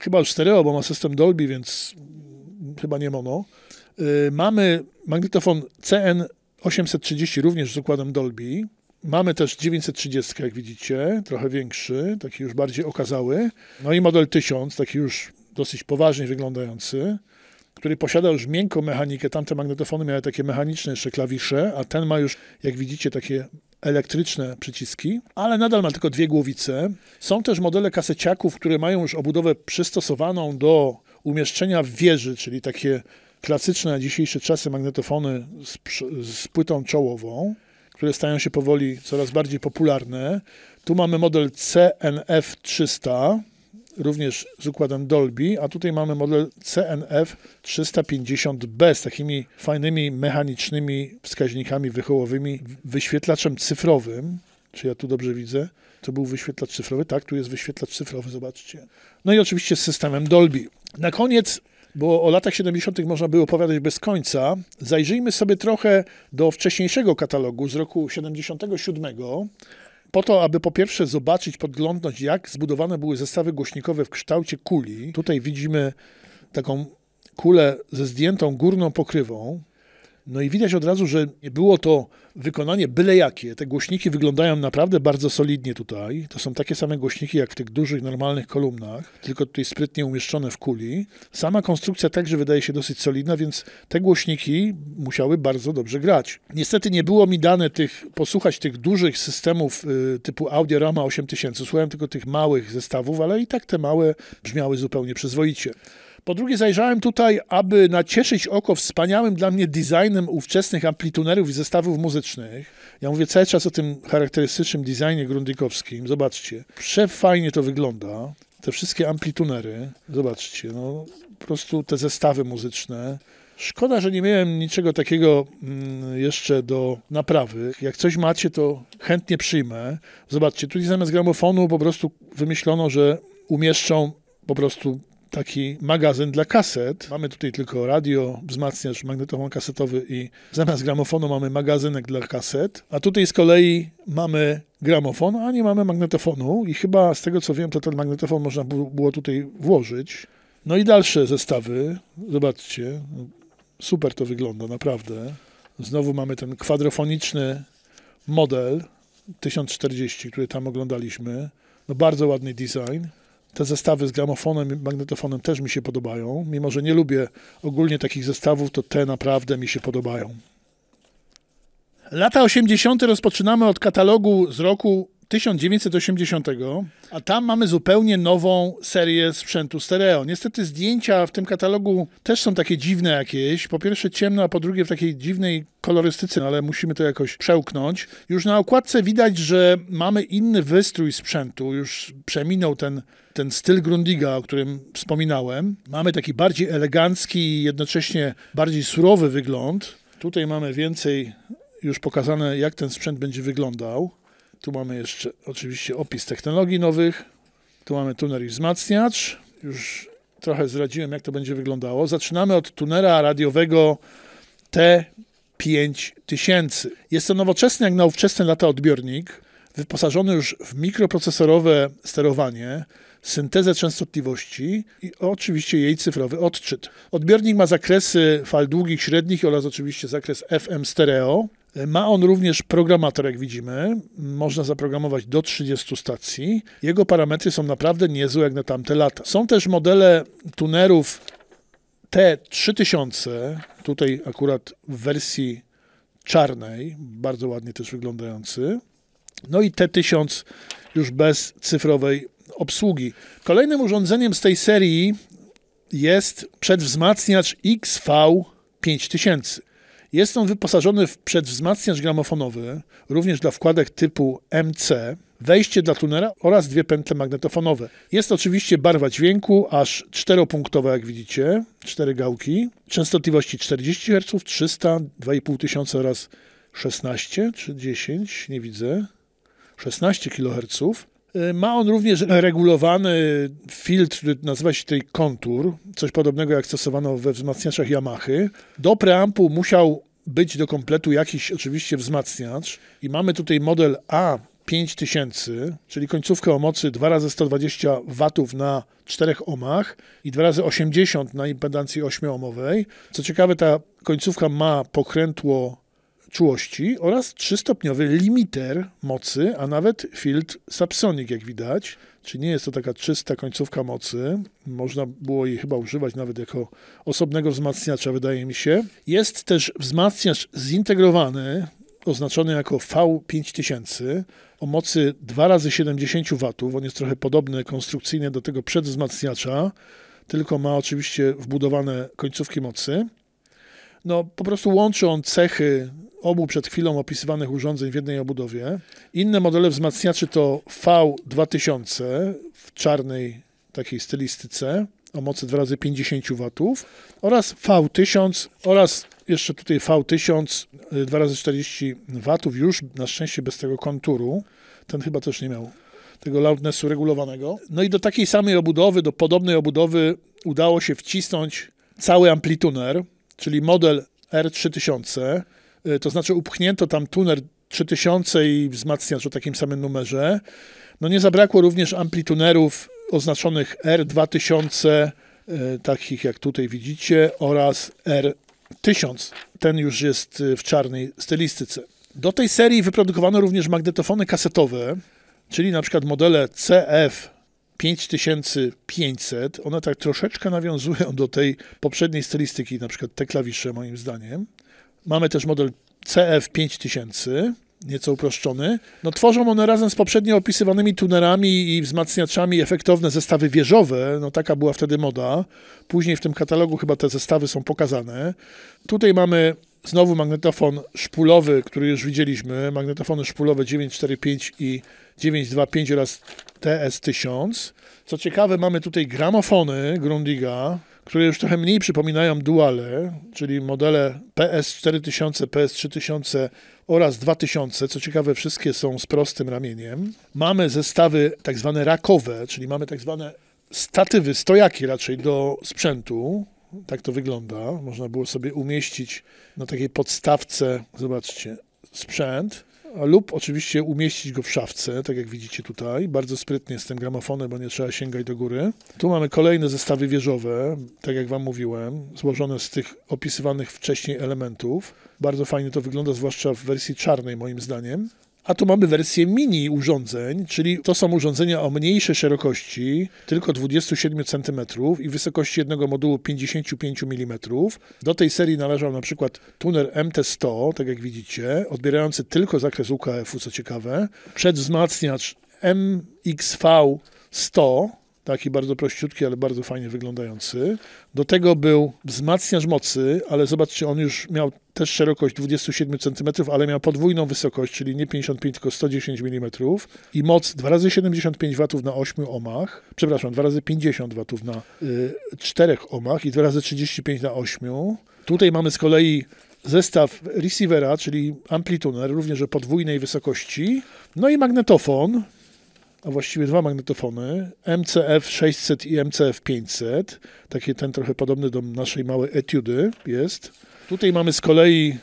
chyba już stereo, bo ma system Dolby, więc chyba nie mono. Y, mamy magnetofon CN830 również z układem Dolby. Mamy też 930, jak widzicie, trochę większy, taki już bardziej okazały. No i model 1000, taki już dosyć poważnie wyglądający, który posiada już miękką mechanikę. Tamte magnetofony miały takie mechaniczne jeszcze klawisze, a ten ma już, jak widzicie, takie elektryczne przyciski, ale nadal ma tylko dwie głowice. Są też modele kaseciaków, które mają już obudowę przystosowaną do umieszczenia w wieży, czyli takie klasyczne na dzisiejsze czasy magnetofony z, z płytą czołową, które stają się powoli coraz bardziej popularne. Tu mamy model CNF 300, również z układem Dolby, a tutaj mamy model CNF 350B z takimi fajnymi mechanicznymi wskaźnikami wychołowymi, wyświetlaczem cyfrowym. Czy ja tu dobrze widzę? To był wyświetlacz cyfrowy? Tak, tu jest wyświetlacz cyfrowy, zobaczcie. No i oczywiście z systemem Dolby. Na koniec bo o latach 70. można było opowiadać bez końca. Zajrzyjmy sobie trochę do wcześniejszego katalogu z roku 77 po to, aby po pierwsze zobaczyć, podglądnąć, jak zbudowane były zestawy głośnikowe w kształcie kuli. Tutaj widzimy taką kulę ze zdjętą górną pokrywą, no i widać od razu, że nie było to wykonanie byle jakie. Te głośniki wyglądają naprawdę bardzo solidnie tutaj. To są takie same głośniki jak w tych dużych, normalnych kolumnach, tylko tutaj sprytnie umieszczone w kuli. Sama konstrukcja także wydaje się dosyć solidna, więc te głośniki musiały bardzo dobrze grać. Niestety nie było mi dane tych, posłuchać tych dużych systemów y, typu Audiorama 8000. Słuchałem tylko tych małych zestawów, ale i tak te małe brzmiały zupełnie przyzwoicie. Po drugie, zajrzałem tutaj, aby nacieszyć oko wspaniałym dla mnie designem ówczesnych amplitunerów i zestawów muzycznych. Ja mówię cały czas o tym charakterystycznym designie grundykowskim. Zobaczcie, przefajnie to wygląda. Te wszystkie amplitunery, zobaczcie, no po prostu te zestawy muzyczne. Szkoda, że nie miałem niczego takiego mm, jeszcze do naprawy. Jak coś macie, to chętnie przyjmę. Zobaczcie, tu zamiast gramofonu po prostu wymyślono, że umieszczą po prostu taki magazyn dla kaset. Mamy tutaj tylko radio, wzmacniacz, magnetofon kasetowy i zamiast gramofonu mamy magazynek dla kaset. A tutaj z kolei mamy gramofon, a nie mamy magnetofonu i chyba z tego co wiem, to ten magnetofon można było tutaj włożyć. No i dalsze zestawy. Zobaczcie, super to wygląda, naprawdę. Znowu mamy ten kwadrofoniczny model 1040, który tam oglądaliśmy. No bardzo ładny design. Te zestawy z gramofonem i magnetofonem też mi się podobają. Mimo, że nie lubię ogólnie takich zestawów, to te naprawdę mi się podobają. Lata 80. rozpoczynamy od katalogu z roku 1980, a tam mamy zupełnie nową serię sprzętu stereo. Niestety zdjęcia w tym katalogu też są takie dziwne jakieś. Po pierwsze ciemno, a po drugie w takiej dziwnej kolorystyce, no ale musimy to jakoś przełknąć. Już na okładce widać, że mamy inny wystrój sprzętu. Już przeminął ten, ten styl Grundiga, o którym wspominałem. Mamy taki bardziej elegancki i jednocześnie bardziej surowy wygląd. Tutaj mamy więcej już pokazane, jak ten sprzęt będzie wyglądał. Tu mamy jeszcze oczywiście opis technologii nowych. Tu mamy tuner i wzmacniacz. Już trochę zdradziłem, jak to będzie wyglądało. Zaczynamy od tunera radiowego T5000. Jest to nowoczesny, jak na ówczesne lata odbiornik wyposażony już w mikroprocesorowe sterowanie, syntezę częstotliwości i oczywiście jej cyfrowy odczyt. Odbiornik ma zakresy fal długich, średnich oraz oczywiście zakres FM stereo. Ma on również programator, jak widzimy. Można zaprogramować do 30 stacji. Jego parametry są naprawdę niezłe jak na tamte lata. Są też modele tunerów T3000, tutaj akurat w wersji czarnej, bardzo ładnie też wyglądający. No i T1000 już bez cyfrowej obsługi. Kolejnym urządzeniem z tej serii jest przedwzmacniacz XV5000. Jest on wyposażony w przedwzmacniacz gramofonowy, również dla wkładek typu MC, wejście dla tunera oraz dwie pętle magnetofonowe. Jest oczywiście barwa dźwięku, aż czteropunktowa, jak widzicie, cztery gałki, częstotliwości 40 Hz, 300, 2500 oraz 16 czy 10, nie widzę. 16 kHz. Y, ma on również regulowany filtr, nazywa się tutaj kontur, coś podobnego jak stosowano we wzmacniaczach Yamaha. Do preampu musiał być do kompletu jakiś oczywiście wzmacniacz i mamy tutaj model A 5000, czyli końcówkę o mocy 2 x 120 W na 4 ohmach i 2 x 80 na impedancji 8-ohmowej. Co ciekawe, ta końcówka ma pokrętło czułości oraz trzystopniowy limiter mocy, a nawet filtr subsonic, jak widać. Czyli nie jest to taka czysta końcówka mocy. Można było jej chyba używać nawet jako osobnego wzmacniacza, wydaje mi się. Jest też wzmacniacz zintegrowany, oznaczony jako V5000 o mocy 2 razy 70 W. On jest trochę podobny konstrukcyjnie do tego przedwzmacniacza, tylko ma oczywiście wbudowane końcówki mocy. No, po prostu łączy on cechy obu przed chwilą opisywanych urządzeń w jednej obudowie. Inne modele wzmacniaczy to V2000 w czarnej takiej stylistyce o mocy 2 razy 50 W oraz V1000 oraz jeszcze tutaj V1000 2 y, razy 40 W już na szczęście bez tego konturu. Ten chyba też nie miał tego loudnessu regulowanego. No i do takiej samej obudowy, do podobnej obudowy udało się wcisnąć cały amplituner, czyli model R3000, Y, to znaczy upchnięto tam tuner 3000 i wzmacniacz o takim samym numerze. No nie zabrakło również amplitunerów oznaczonych R2000, y, takich jak tutaj widzicie, oraz R1000. Ten już jest y, w czarnej stylistyce. Do tej serii wyprodukowano również magnetofony kasetowe, czyli na przykład modele CF 5500. One tak troszeczkę nawiązują do tej poprzedniej stylistyki, na przykład te klawisze moim zdaniem. Mamy też model CF5000, nieco uproszczony. No, tworzą one razem z poprzednio opisywanymi tunerami i wzmacniaczami efektowne zestawy wieżowe. No, taka była wtedy moda. Później w tym katalogu chyba te zestawy są pokazane. Tutaj mamy znowu magnetofon szpulowy, który już widzieliśmy. Magnetofony szpulowe 945 i 925 oraz TS1000. Co ciekawe, mamy tutaj gramofony Grundiga które już trochę mniej przypominają duale, czyli modele PS4000, PS3000 oraz 2000. Co ciekawe, wszystkie są z prostym ramieniem. Mamy zestawy tak zwane rakowe, czyli mamy tak zwane statywy, stojaki raczej do sprzętu. Tak to wygląda. Można było sobie umieścić na takiej podstawce, zobaczcie, sprzęt lub oczywiście umieścić go w szafce, tak jak widzicie tutaj. Bardzo sprytnie z tym gramofonem, bo nie trzeba sięgać do góry. Tu mamy kolejne zestawy wieżowe, tak jak Wam mówiłem, złożone z tych opisywanych wcześniej elementów. Bardzo fajnie to wygląda, zwłaszcza w wersji czarnej moim zdaniem. A tu mamy wersję mini urządzeń, czyli to są urządzenia o mniejszej szerokości, tylko 27 cm i wysokości jednego modułu 55 mm. Do tej serii należał na przykład tuner MT100, tak jak widzicie, odbierający tylko zakres UKF-u, co ciekawe, przedwzmacniacz MXV 100 taki bardzo prościutki, ale bardzo fajnie wyglądający. Do tego był wzmacniacz mocy, ale zobaczcie, on już miał też szerokość 27 cm, ale miał podwójną wysokość, czyli nie 55, tylko 110 mm i moc 2 x 75 W na 8 ohmach, przepraszam, 2 x 50 W na y, 4 ohmach i 2 x 35 na 8. Tutaj mamy z kolei zestaw receivera, czyli amplituner, również o podwójnej wysokości, no i magnetofon, a właściwie dwa magnetofony, MCF 600 i MCF 500. Taki ten trochę podobny do naszej małej etiudy jest. Tutaj mamy z kolei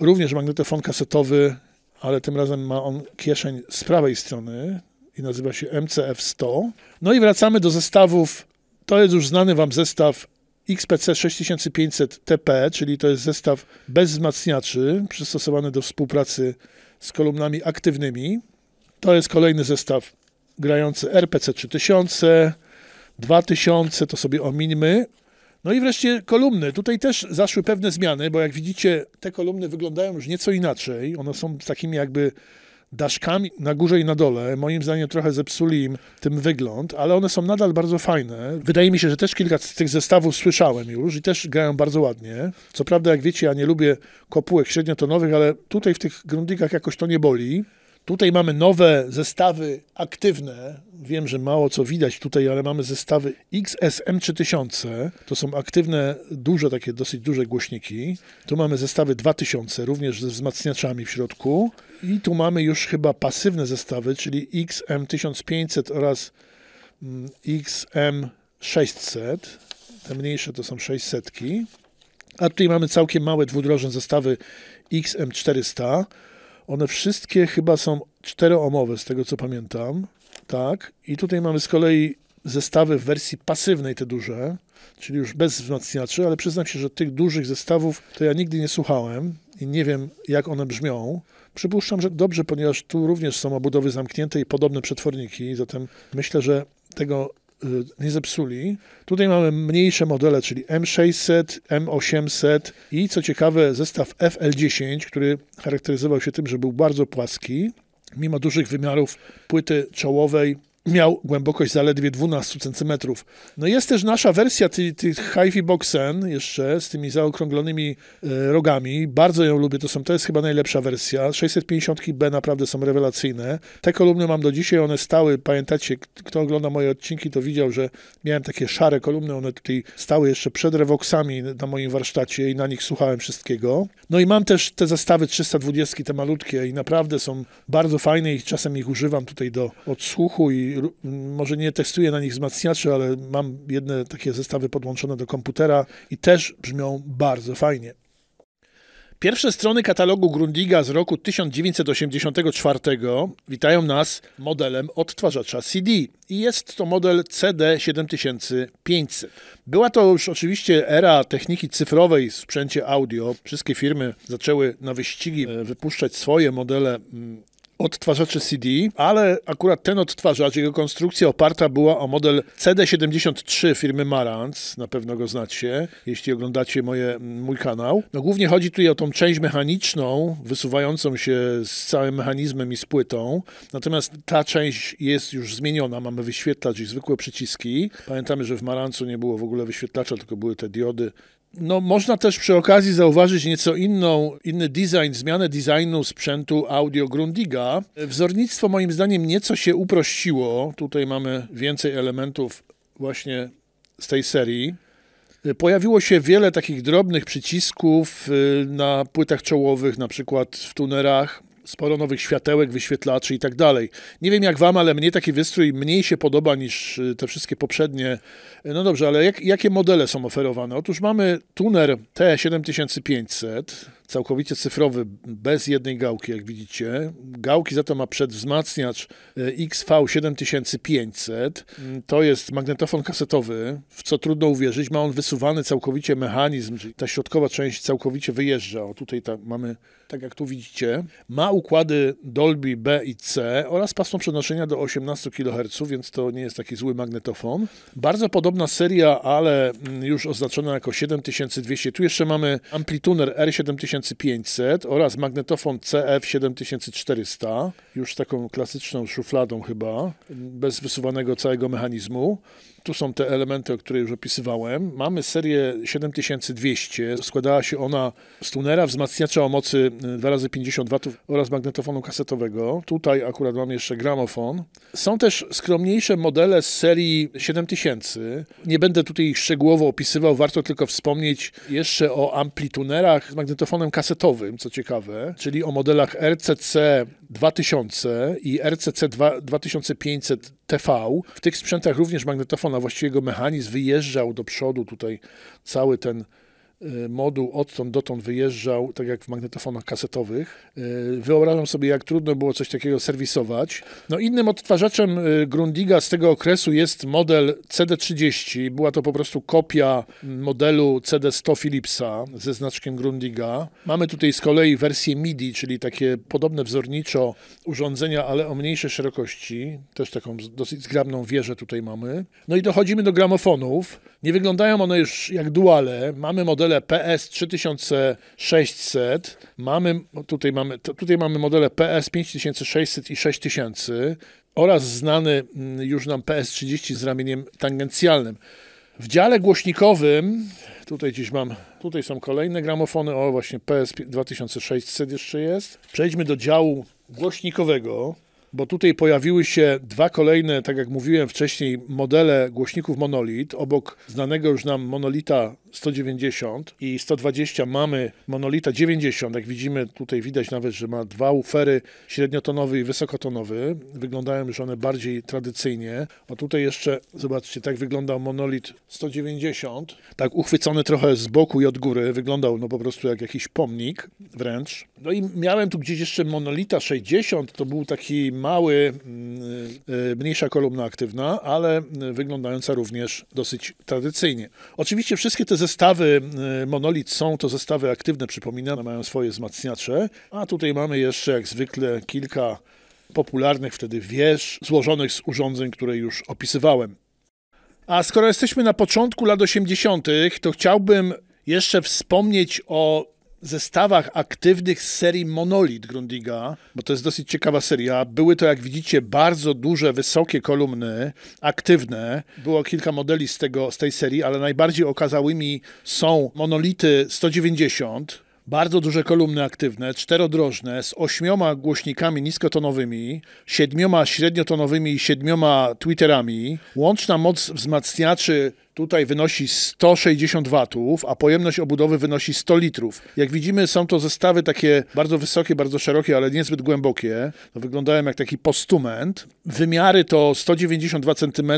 również magnetofon kasetowy, ale tym razem ma on kieszeń z prawej strony i nazywa się MCF 100. No i wracamy do zestawów. To jest już znany Wam zestaw XPC 6500 TP, czyli to jest zestaw bez wzmacniaczy, przystosowany do współpracy z kolumnami aktywnymi. To jest kolejny zestaw grający RPC 3000, 2000, to sobie ominmy. No i wreszcie kolumny. Tutaj też zaszły pewne zmiany, bo jak widzicie, te kolumny wyglądają już nieco inaczej. One są takimi jakby daszkami na górze i na dole. Moim zdaniem trochę zepsuli im tym wygląd, ale one są nadal bardzo fajne. Wydaje mi się, że też kilka z tych zestawów słyszałem już i też grają bardzo ładnie. Co prawda, jak wiecie, ja nie lubię kopułek średniotonowych, ale tutaj w tych grundikach jakoś to nie boli. Tutaj mamy nowe zestawy aktywne. Wiem, że mało co widać tutaj, ale mamy zestawy XSM3000. To są aktywne, duże, takie dosyć duże głośniki. Tu mamy zestawy 2000, również ze wzmacniaczami w środku. I tu mamy już chyba pasywne zestawy, czyli XM1500 oraz mm, XM600. Te mniejsze to są 600. A tutaj mamy całkiem małe dwudrożne zestawy XM400 one wszystkie chyba są czteroomowe, z tego co pamiętam. Tak. I tutaj mamy z kolei zestawy w wersji pasywnej, te duże, czyli już bez wzmacniaczy, ale przyznam się, że tych dużych zestawów to ja nigdy nie słuchałem i nie wiem, jak one brzmią. Przypuszczam, że dobrze, ponieważ tu również są obudowy zamknięte i podobne przetworniki, zatem myślę, że tego Y, nie zepsuli. Tutaj mamy mniejsze modele, czyli M600, M800 i co ciekawe zestaw FL10, który charakteryzował się tym, że był bardzo płaski. Mimo dużych wymiarów płyty czołowej miał głębokość zaledwie 12 cm. No jest też nasza wersja tych hi-fi Boxen jeszcze z tymi zaokrąglonymi e, rogami. Bardzo ją lubię, to, są, to jest chyba najlepsza wersja. 650B naprawdę są rewelacyjne. Te kolumny mam do dzisiaj, one stały. Pamiętacie, kto ogląda moje odcinki, to widział, że miałem takie szare kolumny, one tutaj stały jeszcze przed rewoksami na moim warsztacie i na nich słuchałem wszystkiego. No i mam też te zestawy 320, te malutkie i naprawdę są bardzo fajne i czasem ich używam tutaj do odsłuchu i może nie testuję na nich wzmacniaczy, ale mam jedne takie zestawy podłączone do komputera i też brzmią bardzo fajnie. Pierwsze strony katalogu Grundiga z roku 1984 witają nas modelem odtwarzacza CD i jest to model CD7500. Była to już oczywiście era techniki cyfrowej w sprzęcie audio. Wszystkie firmy zaczęły na wyścigi e, wypuszczać swoje modele mm, odtwarzaczy CD, ale akurat ten odtwarzacz, jego konstrukcja oparta była o model CD73 firmy Marantz, na pewno go znacie, jeśli oglądacie moje, mój kanał. No głównie chodzi tutaj o tą część mechaniczną, wysuwającą się z całym mechanizmem i z płytą, natomiast ta część jest już zmieniona, mamy wyświetlacz i zwykłe przyciski. Pamiętamy, że w Marantzu nie było w ogóle wyświetlacza, tylko były te diody no, można też przy okazji zauważyć nieco inną, inny design, zmianę designu sprzętu audio Grundiga. Wzornictwo moim zdaniem nieco się uprościło. Tutaj mamy więcej elementów właśnie z tej serii. Pojawiło się wiele takich drobnych przycisków y, na płytach czołowych, na przykład w tunerach sporo nowych światełek, wyświetlaczy i tak dalej. Nie wiem jak wam, ale mnie taki wystrój mniej się podoba niż y, te wszystkie poprzednie. Y, no dobrze, ale jak, jakie modele są oferowane? Otóż mamy tuner T7500, całkowicie cyfrowy, bez jednej gałki, jak widzicie. Gałki za to ma przedwzmacniacz e, XV7500. To jest magnetofon kasetowy, w co trudno uwierzyć. Ma on wysuwany całkowicie mechanizm, czyli ta środkowa część całkowicie wyjeżdża. O, tutaj ta, mamy, tak jak tu widzicie. Ma układy Dolby B i C oraz pasmo przenoszenia do 18 kHz, więc to nie jest taki zły magnetofon. Bardzo podobna seria, ale mm, już oznaczona jako 7200. Tu jeszcze mamy amplituner R7000 7500 oraz magnetofon CF 7400, już taką klasyczną szufladą chyba, bez wysuwanego całego mechanizmu. Tu są te elementy, o których już opisywałem. Mamy serię 7200. Składała się ona z tunera, wzmacniacza o mocy 2x50 y, W oraz magnetofonu kasetowego. Tutaj akurat mam jeszcze gramofon. Są też skromniejsze modele z serii 7000. Nie będę tutaj ich szczegółowo opisywał, warto tylko wspomnieć jeszcze o amplitunerach z magnetofonem kasetowym, co ciekawe, czyli o modelach RCC 2000 i RCC 2500 TV. W tych sprzętach również magnetofon, a właściwie jego mechanizm wyjeżdżał do przodu tutaj cały ten Y, moduł odtąd dotąd wyjeżdżał, tak jak w magnetofonach kasetowych. Y, wyobrażam sobie, jak trudno było coś takiego serwisować. No innym odtwarzaczem y, Grundiga z tego okresu jest model CD30. Była to po prostu kopia modelu CD100 Philipsa ze znaczkiem Grundiga. Mamy tutaj z kolei wersję MIDI, czyli takie podobne wzorniczo urządzenia, ale o mniejszej szerokości. Też taką dosyć zgrabną wieżę tutaj mamy. No i dochodzimy do gramofonów. Nie wyglądają one już jak duale. Mamy modele PS3600, mamy, tutaj, mamy, tutaj mamy modele PS5600 i 6000 oraz znany mm, już nam PS30 z ramieniem tangencjalnym. W dziale głośnikowym, tutaj gdzieś mam, tutaj są kolejne gramofony, o właśnie PS2600 jeszcze jest. Przejdźmy do działu głośnikowego bo tutaj pojawiły się dwa kolejne, tak jak mówiłem wcześniej, modele głośników Monolith. Obok znanego już nam Monolita 190 i 120 mamy Monolita 90. Jak widzimy, tutaj widać nawet, że ma dwa ufery, średniotonowy i wysokotonowy. Wyglądają już one bardziej tradycyjnie. A tutaj jeszcze, zobaczcie, tak wyglądał Monolit 190. Tak uchwycony trochę z boku i od góry. Wyglądał no po prostu jak jakiś pomnik wręcz. No i miałem tu gdzieś jeszcze Monolita 60. To był taki mały, mm, y, mniejsza kolumna aktywna, ale y, wyglądająca również dosyć tradycyjnie. Oczywiście wszystkie te zestawy y, monolit są to zestawy aktywne, przypominam, mają swoje wzmacniacze, a tutaj mamy jeszcze jak zwykle kilka popularnych wtedy wież złożonych z urządzeń, które już opisywałem. A skoro jesteśmy na początku lat 80., to chciałbym jeszcze wspomnieć o zestawach aktywnych z serii Monolith Grundiga, bo to jest dosyć ciekawa seria. Były to, jak widzicie, bardzo duże, wysokie kolumny, aktywne. Było kilka modeli z, tego, z tej serii, ale najbardziej okazałymi są monolity 190, bardzo duże kolumny aktywne, czterodrożne, z ośmioma głośnikami niskotonowymi, siedmioma średniotonowymi i siedmioma twitterami. Łączna moc wzmacniaczy Tutaj wynosi 160 watów, a pojemność obudowy wynosi 100 litrów. Jak widzimy, są to zestawy takie bardzo wysokie, bardzo szerokie, ale niezbyt głębokie. Wyglądałem wyglądają jak taki postument. Wymiary to 192 cm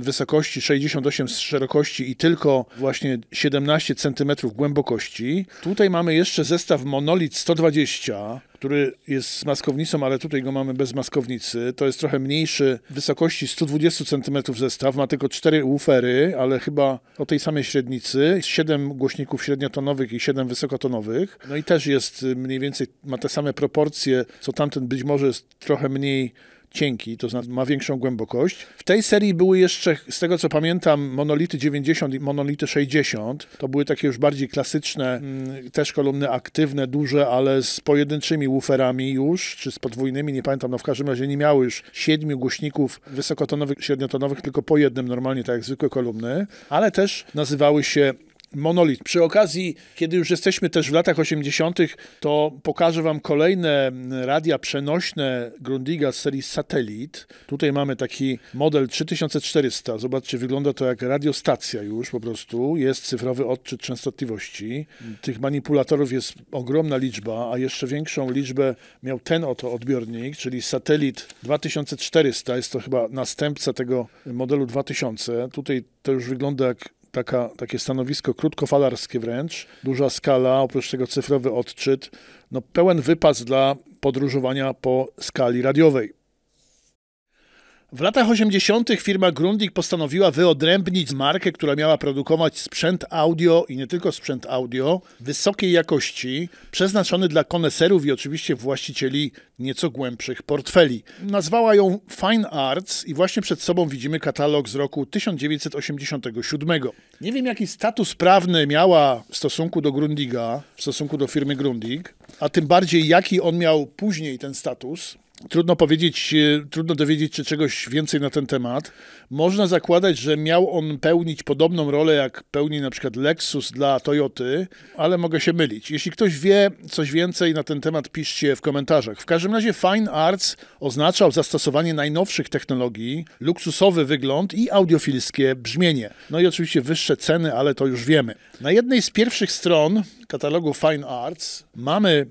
wysokości, 68 szerokości i tylko właśnie 17 cm głębokości. Tutaj mamy jeszcze zestaw Monolit 120, który jest z maskownicą, ale tutaj go mamy bez maskownicy. To jest trochę mniejszy, w wysokości 120 cm zestaw, ma tylko 4 ufery, ale chyba o tej samej średnicy, 7 głośników średniotonowych i 7 wysokotonowych. No i też jest mniej więcej, ma te same proporcje, co tamten być może jest trochę mniej cienki, to znaczy ma większą głębokość. W tej serii były jeszcze, z tego co pamiętam, monolity 90 i monolity 60. To były takie już bardziej klasyczne, mm, też kolumny aktywne, duże, ale z pojedynczymi wooferami już, czy z podwójnymi, nie pamiętam. No w każdym razie nie miały już siedmiu głośników wysokotonowych, średniotonowych, tylko po jednym normalnie, tak jak zwykłe kolumny. Ale też nazywały się monolit. Przy okazji, kiedy już jesteśmy też w latach 80., to pokażę Wam kolejne radia przenośne Grundiga z serii Satelit. Tutaj mamy taki model 3400. Zobaczcie, wygląda to jak radiostacja już po prostu. Jest cyfrowy odczyt częstotliwości. Tych manipulatorów jest ogromna liczba, a jeszcze większą liczbę miał ten oto odbiornik, czyli satelit 2400. Jest to chyba następca tego modelu 2000. Tutaj to już wygląda jak taka, takie stanowisko krótkofalarskie wręcz, duża skala, oprócz tego cyfrowy odczyt, no pełen wypas dla podróżowania po skali radiowej. W latach 80. firma Grundig postanowiła wyodrębnić markę, która miała produkować sprzęt audio i nie tylko sprzęt audio wysokiej jakości, przeznaczony dla koneserów i oczywiście właścicieli nieco głębszych portfeli. Nazwała ją Fine Arts i właśnie przed sobą widzimy katalog z roku 1987. Nie wiem, jaki status prawny miała w stosunku do Grundiga, w stosunku do firmy Grundig, a tym bardziej jaki on miał później ten status. Trudno powiedzieć, e, trudno dowiedzieć się czegoś więcej na ten temat. Można zakładać, że miał on pełnić podobną rolę, jak pełni na przykład Lexus dla Toyoty, ale mogę się mylić. Jeśli ktoś wie coś więcej na ten temat, piszcie w komentarzach. W każdym razie Fine Arts oznaczał zastosowanie najnowszych technologii, luksusowy wygląd i audiofilskie brzmienie. No i oczywiście wyższe ceny, ale to już wiemy. Na jednej z pierwszych stron katalogu Fine Arts mamy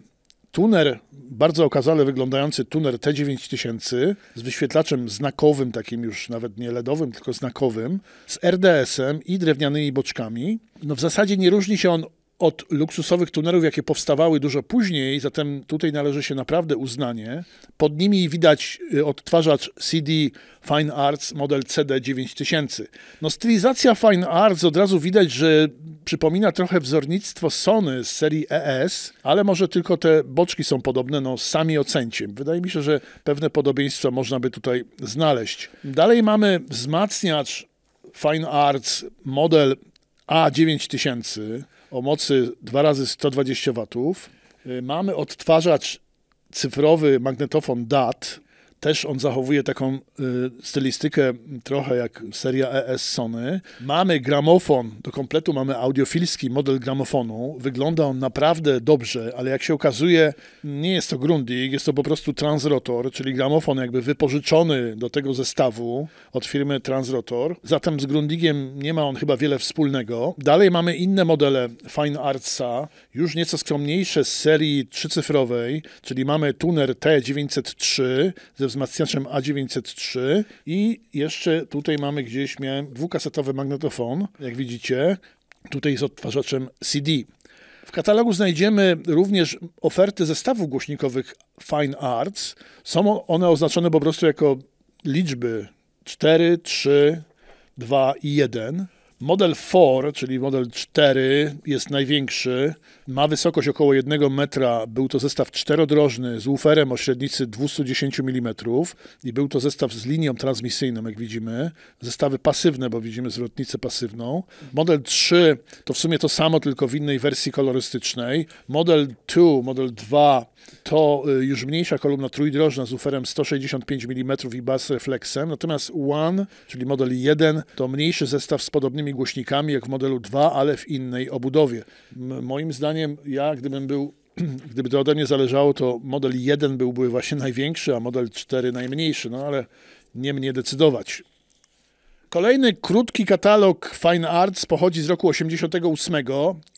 tuner, bardzo okazale wyglądający tuner T9000 z wyświetlaczem znakowym, takim już nawet nie LEDowym, tylko znakowym, z RDS-em i drewnianymi boczkami. No w zasadzie nie różni się on od luksusowych tunerów, jakie powstawały dużo później, zatem tutaj należy się naprawdę uznanie. Pod nimi widać y, odtwarzacz CD Fine Arts model CD9000. No, stylizacja Fine Arts od razu widać, że przypomina trochę wzornictwo Sony z serii ES, ale może tylko te boczki są podobne, no sami ocencie. Wydaje mi się, że pewne podobieństwa można by tutaj znaleźć. Dalej mamy wzmacniacz Fine Arts model A9000 o mocy 2 razy 120 W. Y, mamy odtwarzacz cyfrowy magnetofon DAT też on zachowuje taką y, stylistykę trochę jak seria ES Sony. Mamy gramofon, do kompletu mamy audiofilski model gramofonu. Wygląda on naprawdę dobrze, ale jak się okazuje, nie jest to Grundig, jest to po prostu Transrotor, czyli gramofon jakby wypożyczony do tego zestawu od firmy Transrotor. Zatem z Grundigiem nie ma on chyba wiele wspólnego. Dalej mamy inne modele Fine Artsa, już nieco skromniejsze z serii trzycyfrowej, czyli mamy tuner T903 ze wzmacniaczem A903 i jeszcze tutaj mamy gdzieś, miałem dwukasetowy magnetofon, jak widzicie, tutaj z odtwarzaczem CD. W katalogu znajdziemy również oferty zestawów głośnikowych Fine Arts. Są one oznaczone po prostu jako liczby 4, 3, 2 i 1. Model 4, czyli model 4 jest największy, ma wysokość około 1 metra. Był to zestaw czterodrożny z uferem o średnicy 210 mm i był to zestaw z linią transmisyjną, jak widzimy. Zestawy pasywne, bo widzimy zwrotnicę pasywną. Model 3 to w sumie to samo, tylko w innej wersji kolorystycznej. Model 2, model 2 to y, już mniejsza kolumna trójdrożna z uferem 165 mm i bas refleksem. Natomiast One, czyli model 1, to mniejszy zestaw z podobnymi głośnikami jak w modelu 2, ale w innej obudowie. M moim zdaniem zdaniem ja, gdybym był, gdyby to ode mnie zależało, to model 1 byłby właśnie największy, a model 4 najmniejszy, no ale nie mnie decydować. Kolejny krótki katalog Fine Arts pochodzi z roku 88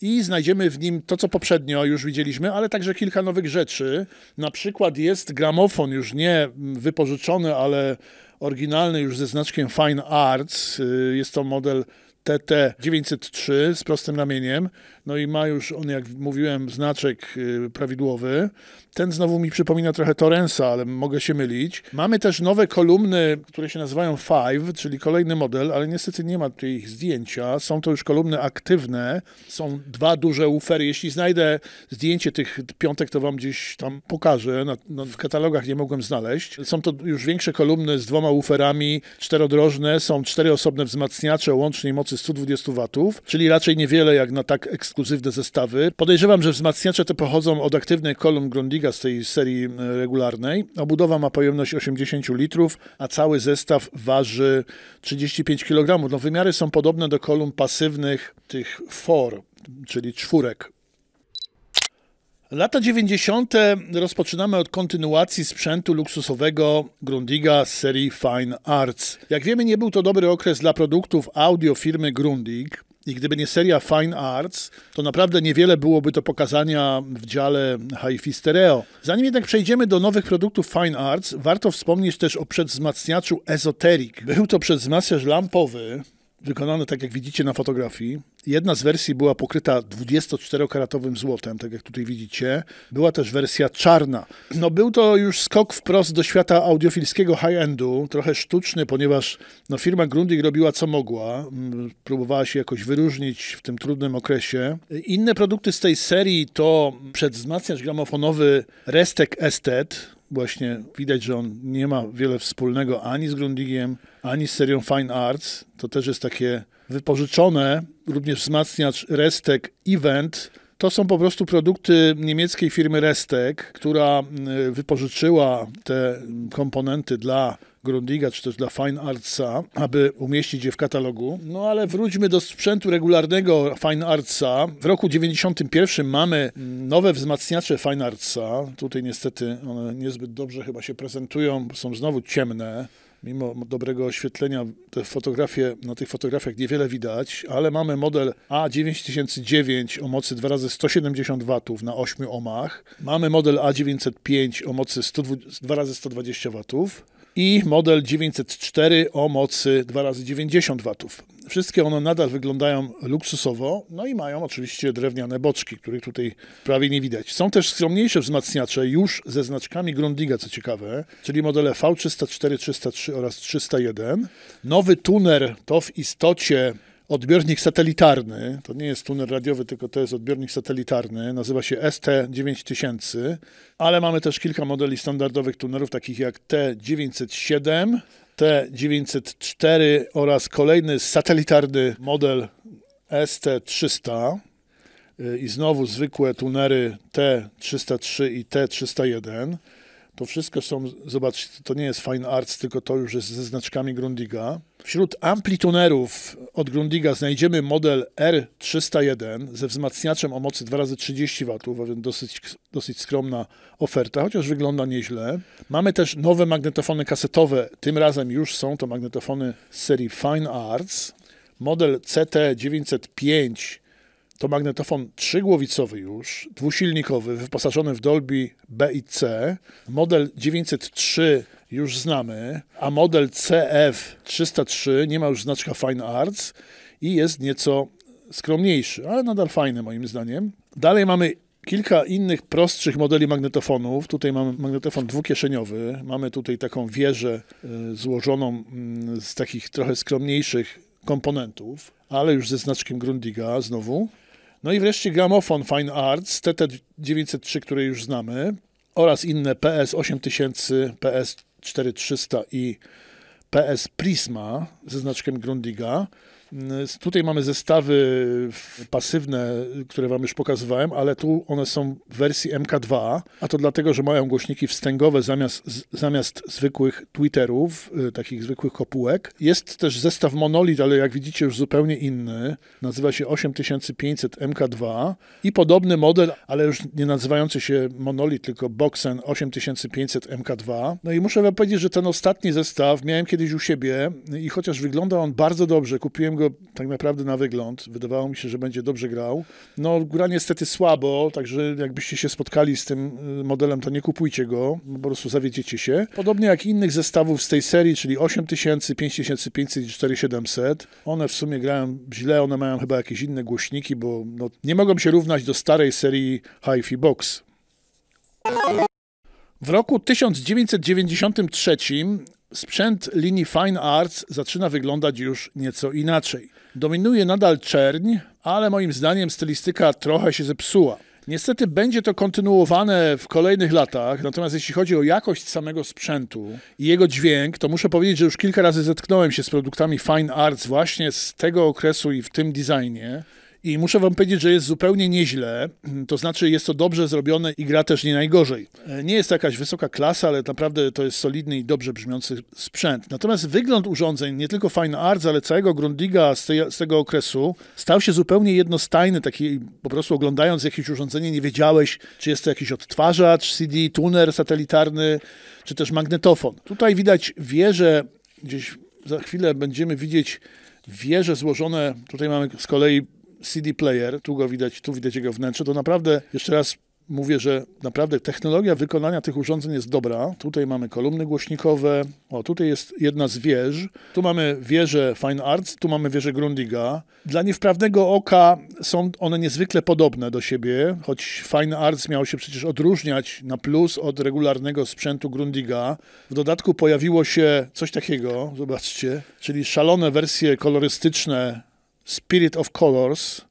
i znajdziemy w nim to, co poprzednio już widzieliśmy, ale także kilka nowych rzeczy. Na przykład jest gramofon, już nie wypożyczony, ale oryginalny już ze znaczkiem Fine Arts. Y, jest to model TT903 z prostym ramieniem, no i ma już on, jak mówiłem, znaczek y, prawidłowy. Ten znowu mi przypomina trochę Torrensa, ale mogę się mylić. Mamy też nowe kolumny, które się nazywają Five, czyli kolejny model, ale niestety nie ma tutaj ich zdjęcia. Są to już kolumny aktywne, są dwa duże ufery. Jeśli znajdę zdjęcie tych piątek, to wam gdzieś tam pokażę. No, no, w katalogach nie mogłem znaleźć. Są to już większe kolumny z dwoma uferami, czterodrożne, są cztery osobne wzmacniacze, łącznie moc mocy 120 W, czyli raczej niewiele jak na tak ekskluzywne zestawy. Podejrzewam, że wzmacniacze te pochodzą od aktywnej kolumn Grundiga z tej serii e, regularnej. Obudowa ma pojemność 80 litrów, a cały zestaw waży 35 kg. No, wymiary są podobne do kolumn pasywnych tych FOR, czyli czwórek Lata 90. rozpoczynamy od kontynuacji sprzętu luksusowego Grundiga z serii Fine Arts. Jak wiemy, nie był to dobry okres dla produktów audio firmy Grundig. I gdyby nie seria Fine Arts, to naprawdę niewiele byłoby do pokazania w dziale hi-fi stereo. Zanim jednak przejdziemy do nowych produktów Fine Arts, warto wspomnieć też o przedwzmacniaczu Esoteric. Był to przedwzmacniacz lampowy, wykonane tak jak widzicie na fotografii. Jedna z wersji była pokryta 24-karatowym złotem, tak jak tutaj widzicie. Była też wersja czarna. No był to już skok wprost do świata audiofilskiego high-endu, trochę sztuczny, ponieważ no, firma Grundig robiła co mogła. Mm, próbowała się jakoś wyróżnić w tym trudnym okresie. Inne produkty z tej serii to przedwzmacniacz gramofonowy Restek Estet, właśnie widać, że on nie ma wiele wspólnego ani z Grundigiem, ani z serią Fine Arts. To też jest takie wypożyczone, również wzmacniacz Restek Event. To są po prostu produkty niemieckiej firmy Restek, która mm, wypożyczyła te komponenty dla Grundiga, czy też dla Fine Artsa, aby umieścić je w katalogu. No ale wróćmy do sprzętu regularnego Fine Artsa. W roku 91 mamy nowe wzmacniacze Fine Artsa. Tutaj niestety one niezbyt dobrze chyba się prezentują, są znowu ciemne mimo dobrego oświetlenia te fotografie, na tych fotografiach niewiele widać, ale mamy model A9009 o mocy 2 razy 170 W na 8 ohmach. Mamy model A905 o mocy 2 x 120 W i model 904 o mocy 2x90 W. Wszystkie one nadal wyglądają luksusowo, no i mają oczywiście drewniane boczki, których tutaj prawie nie widać. Są też skromniejsze wzmacniacze już ze znaczkami Grundiga, co ciekawe, czyli modele V304, 303 oraz 301. Nowy tuner to w istocie odbiornik satelitarny. To nie jest tunel radiowy, tylko to jest odbiornik satelitarny. Nazywa się ST9000, ale mamy też kilka modeli standardowych tunerów, takich jak T907, T904 oraz kolejny satelitarny model ST300. I znowu zwykłe tunery T303 i T301. To wszystko są, zobaczcie, to nie jest fine arts, tylko to już jest ze znaczkami Grundiga. Wśród amplitunerów od Grundiga znajdziemy model R301 ze wzmacniaczem o mocy 2x30W, a więc dosyć, dosyć skromna oferta, chociaż wygląda nieźle. Mamy też nowe magnetofony kasetowe, tym razem już są to magnetofony z serii Fine Arts. Model CT905 to magnetofon trzygłowicowy już, dwusilnikowy, wyposażony w Dolby B i C. Model 903 już znamy, a model CF303 nie ma już znaczka Fine Arts i jest nieco skromniejszy, ale nadal fajny moim zdaniem. Dalej mamy kilka innych prostszych modeli magnetofonów. Tutaj mamy magnetofon dwukieszeniowy, mamy tutaj taką wieżę y, złożoną mm, z takich trochę skromniejszych komponentów, ale już ze znaczkiem Grundiga znowu. No i wreszcie gramofon Fine Arts TT903, który już znamy, oraz inne PS8000, PS 4300 i PS Prisma ze znaczkiem Grundiga Tutaj mamy zestawy pasywne, które wam już pokazywałem, ale tu one są w wersji MK2, a to dlatego, że mają głośniki wstęgowe zamiast, zamiast zwykłych Twitterów, y, takich zwykłych kopułek. Jest też zestaw Monolit, ale jak widzicie już zupełnie inny. Nazywa się 8500 MK2 i podobny model, ale już nie nazywający się Monolit, tylko Boxen 8500 MK2. No i muszę wam powiedzieć, że ten ostatni zestaw miałem kiedyś u siebie i chociaż wygląda on bardzo dobrze, kupiłem go go tak naprawdę na wygląd. Wydawało mi się, że będzie dobrze grał. No, gra niestety słabo, także jakbyście się spotkali z tym y, modelem, to nie kupujcie go, po prostu zawiedziecie się. Podobnie jak innych zestawów z tej serii, czyli 8000, 5500 i 4700. One w sumie grają źle, one mają chyba jakieś inne głośniki, bo no, nie mogą się równać do starej serii Hi-Fi Box. W roku 1993 Sprzęt linii Fine Arts zaczyna wyglądać już nieco inaczej. Dominuje nadal czerń, ale moim zdaniem stylistyka trochę się zepsuła. Niestety będzie to kontynuowane w kolejnych latach, natomiast jeśli chodzi o jakość samego sprzętu i jego dźwięk, to muszę powiedzieć, że już kilka razy zetknąłem się z produktami Fine Arts właśnie z tego okresu i w tym designie. I muszę wam powiedzieć, że jest zupełnie nieźle, to znaczy jest to dobrze zrobione i gra też nie najgorzej. E, nie jest to jakaś wysoka klasa, ale naprawdę to jest solidny i dobrze brzmiący sprzęt. Natomiast wygląd urządzeń, nie tylko Fine Arts, ale całego Grundiga z, z tego okresu stał się zupełnie jednostajny, taki po prostu oglądając jakieś urządzenie nie wiedziałeś, czy jest to jakiś odtwarzacz CD, tuner satelitarny, czy też magnetofon. Tutaj widać wieże, gdzieś za chwilę będziemy widzieć wieże złożone, tutaj mamy z kolei CD player, tu go widać, tu widać jego wnętrze, to naprawdę, jeszcze raz mówię, że naprawdę technologia wykonania tych urządzeń jest dobra. Tutaj mamy kolumny głośnikowe, o tutaj jest jedna z wież. Tu mamy wieżę Fine Arts, tu mamy wieżę Grundiga. Dla niewprawnego oka są one niezwykle podobne do siebie, choć Fine Arts miał się przecież odróżniać na plus od regularnego sprzętu Grundiga. W dodatku pojawiło się coś takiego, zobaczcie, czyli szalone wersje kolorystyczne Spirit of Colors,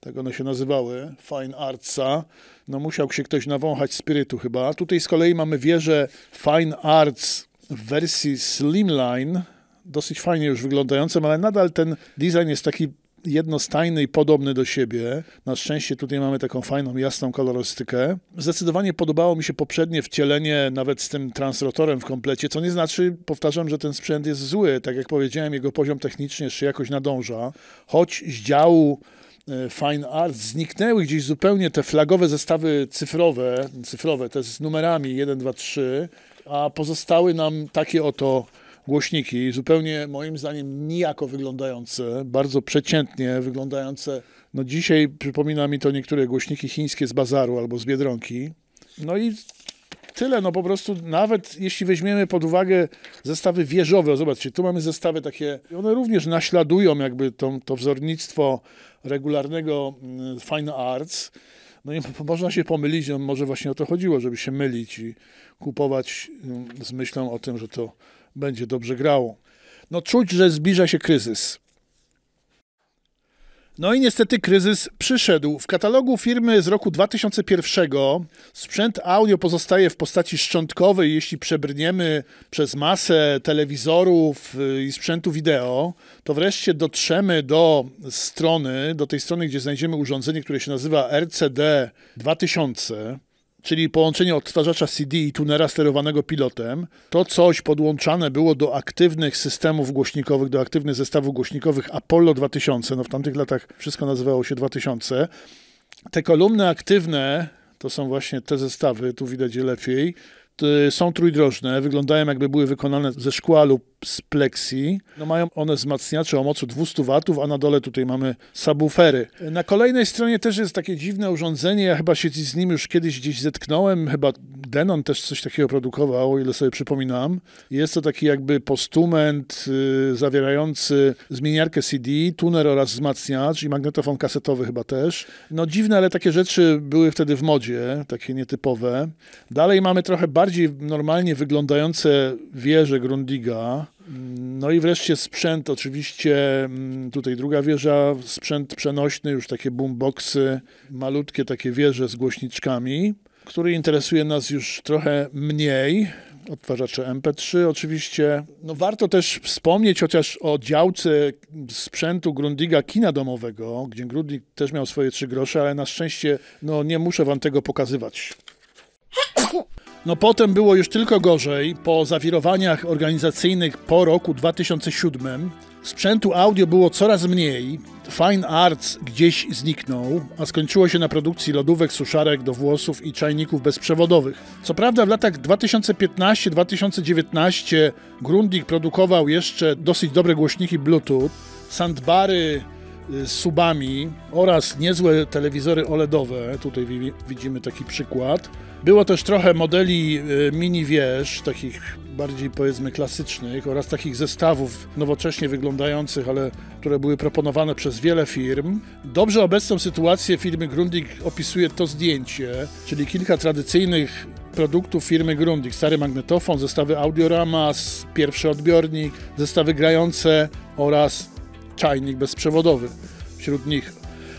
tak one się nazywały, Fine Artsa. No musiał się ktoś nawąchać spirytu chyba. Tutaj z kolei mamy wieżę Fine Arts w wersji Slimline, dosyć fajnie już wyglądającym, ale nadal ten design jest taki jednostajny i podobny do siebie. Na szczęście tutaj mamy taką fajną, jasną kolorystykę. Zdecydowanie podobało mi się poprzednie wcielenie nawet z tym transrotorem w komplecie, co nie znaczy, powtarzam, że ten sprzęt jest zły. Tak jak powiedziałem, jego poziom techniczny jeszcze jakoś nadąża. Choć z działu e, Fine Art zniknęły gdzieś zupełnie te flagowe zestawy cyfrowe, cyfrowe te z numerami 1, 2, 3, a pozostały nam takie oto głośniki, zupełnie moim zdaniem nijako wyglądające, bardzo przeciętnie wyglądające. No dzisiaj przypomina mi to niektóre głośniki chińskie z bazaru albo z Biedronki. No i tyle, no po prostu nawet jeśli weźmiemy pod uwagę zestawy wieżowe, zobaczcie, tu mamy zestawy takie, one również naśladują jakby to, to wzornictwo regularnego mm, Fine Arts. No i można się pomylić, no może właśnie o to chodziło, żeby się mylić i kupować mm, z myślą o tym, że to będzie dobrze grało. No czuć, że zbliża się kryzys. No i niestety kryzys przyszedł. W katalogu firmy z roku 2001 sprzęt audio pozostaje w postaci szczątkowej, jeśli przebrniemy przez masę telewizorów y, i sprzętu wideo, to wreszcie dotrzemy do strony, do tej strony, gdzie znajdziemy urządzenie, które się nazywa RCD 2000 czyli połączenie odtwarzacza CD i tunera sterowanego pilotem, to coś podłączane było do aktywnych systemów głośnikowych, do aktywnych zestawów głośnikowych Apollo 2000, no w tamtych latach wszystko nazywało się 2000. Te kolumny aktywne to są właśnie te zestawy, tu widać je lepiej, Y, są trójdrożne, wyglądają jakby były wykonane ze szkła lub z pleksji. No mają one wzmacniacze o mocy 200 W, a na dole tutaj mamy subwoofery. Na kolejnej stronie też jest takie dziwne urządzenie, ja chyba się z nim już kiedyś gdzieś zetknąłem, chyba Denon też coś takiego produkował, o ile sobie przypominam. Jest to taki jakby postument yy, zawierający zmieniarkę CD, tuner oraz wzmacniacz i magnetofon kasetowy chyba też. No dziwne, ale takie rzeczy były wtedy w modzie, takie nietypowe. Dalej mamy trochę bardziej bardziej normalnie wyglądające wieże Grundiga, no i wreszcie sprzęt, oczywiście mm, tutaj druga wieża, sprzęt przenośny, już takie boomboxy, malutkie takie wieże z głośniczkami, który interesuje nas już trochę mniej, odtwarzacze MP3 oczywiście. No warto też wspomnieć chociaż o działce sprzętu Grundiga kina domowego, gdzie Grundig też miał swoje trzy grosze, ale na szczęście no nie muszę wam tego pokazywać. No potem było już tylko gorzej. Po zawirowaniach organizacyjnych po roku 2007 sprzętu audio było coraz mniej. Fine Arts gdzieś zniknął, a skończyło się na produkcji lodówek, suszarek do włosów i czajników bezprzewodowych. Co prawda w latach 2015-2019 Grundig produkował jeszcze dosyć dobre głośniki Bluetooth, sandbary y, z subami oraz niezłe telewizory OLEDowe. Tutaj widzimy taki przykład. Było też trochę modeli y, mini wież, takich bardziej powiedzmy klasycznych oraz takich zestawów nowocześnie wyglądających, ale które były proponowane przez wiele firm. Dobrze obecną sytuację firmy Grundig opisuje to zdjęcie, czyli kilka tradycyjnych produktów firmy Grundig. Stary magnetofon, zestawy Audiorama, pierwszy odbiornik, zestawy grające oraz czajnik bezprzewodowy. Wśród nich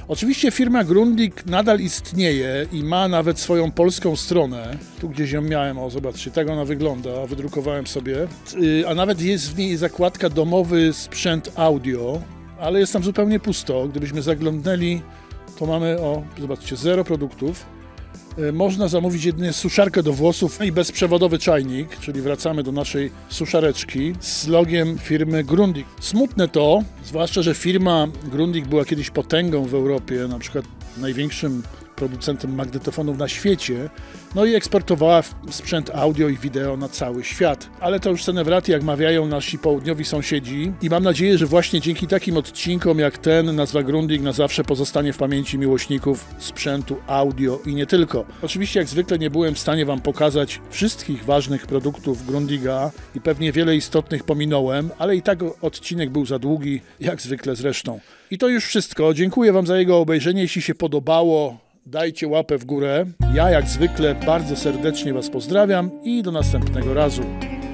Oczywiście firma Grundig nadal istnieje i ma nawet swoją polską stronę. Tu gdzieś ją miałem, o zobaczcie, tak ona wygląda, wydrukowałem sobie. Y, a nawet jest w niej zakładka domowy sprzęt audio, ale jest tam zupełnie pusto. Gdybyśmy zaglądnęli, to mamy, o, zobaczcie, zero produktów. Y, można zamówić jedynie suszarkę do włosów i bezprzewodowy czajnik, czyli wracamy do naszej suszareczki z logiem firmy Grundig. Smutne to, zwłaszcza, że firma Grundig była kiedyś potęgą w Europie, na przykład największym producentem magnetofonów na świecie, no i eksportowała sprzęt audio i wideo na cały świat. Ale to już Senewraty, jak mawiają nasi południowi sąsiedzi i mam nadzieję, że właśnie dzięki takim odcinkom jak ten nazwa Grundig na zawsze pozostanie w pamięci miłośników sprzętu audio i nie tylko. Oczywiście jak zwykle nie byłem w stanie Wam pokazać wszystkich ważnych produktów Grundiga i pewnie wiele istotnych pominąłem, ale i tak odcinek był za długi, jak zwykle zresztą. I to już wszystko. Dziękuję Wam za jego obejrzenie. Jeśli się podobało, dajcie łapę w górę. Ja jak zwykle bardzo serdecznie Was pozdrawiam i do następnego razu.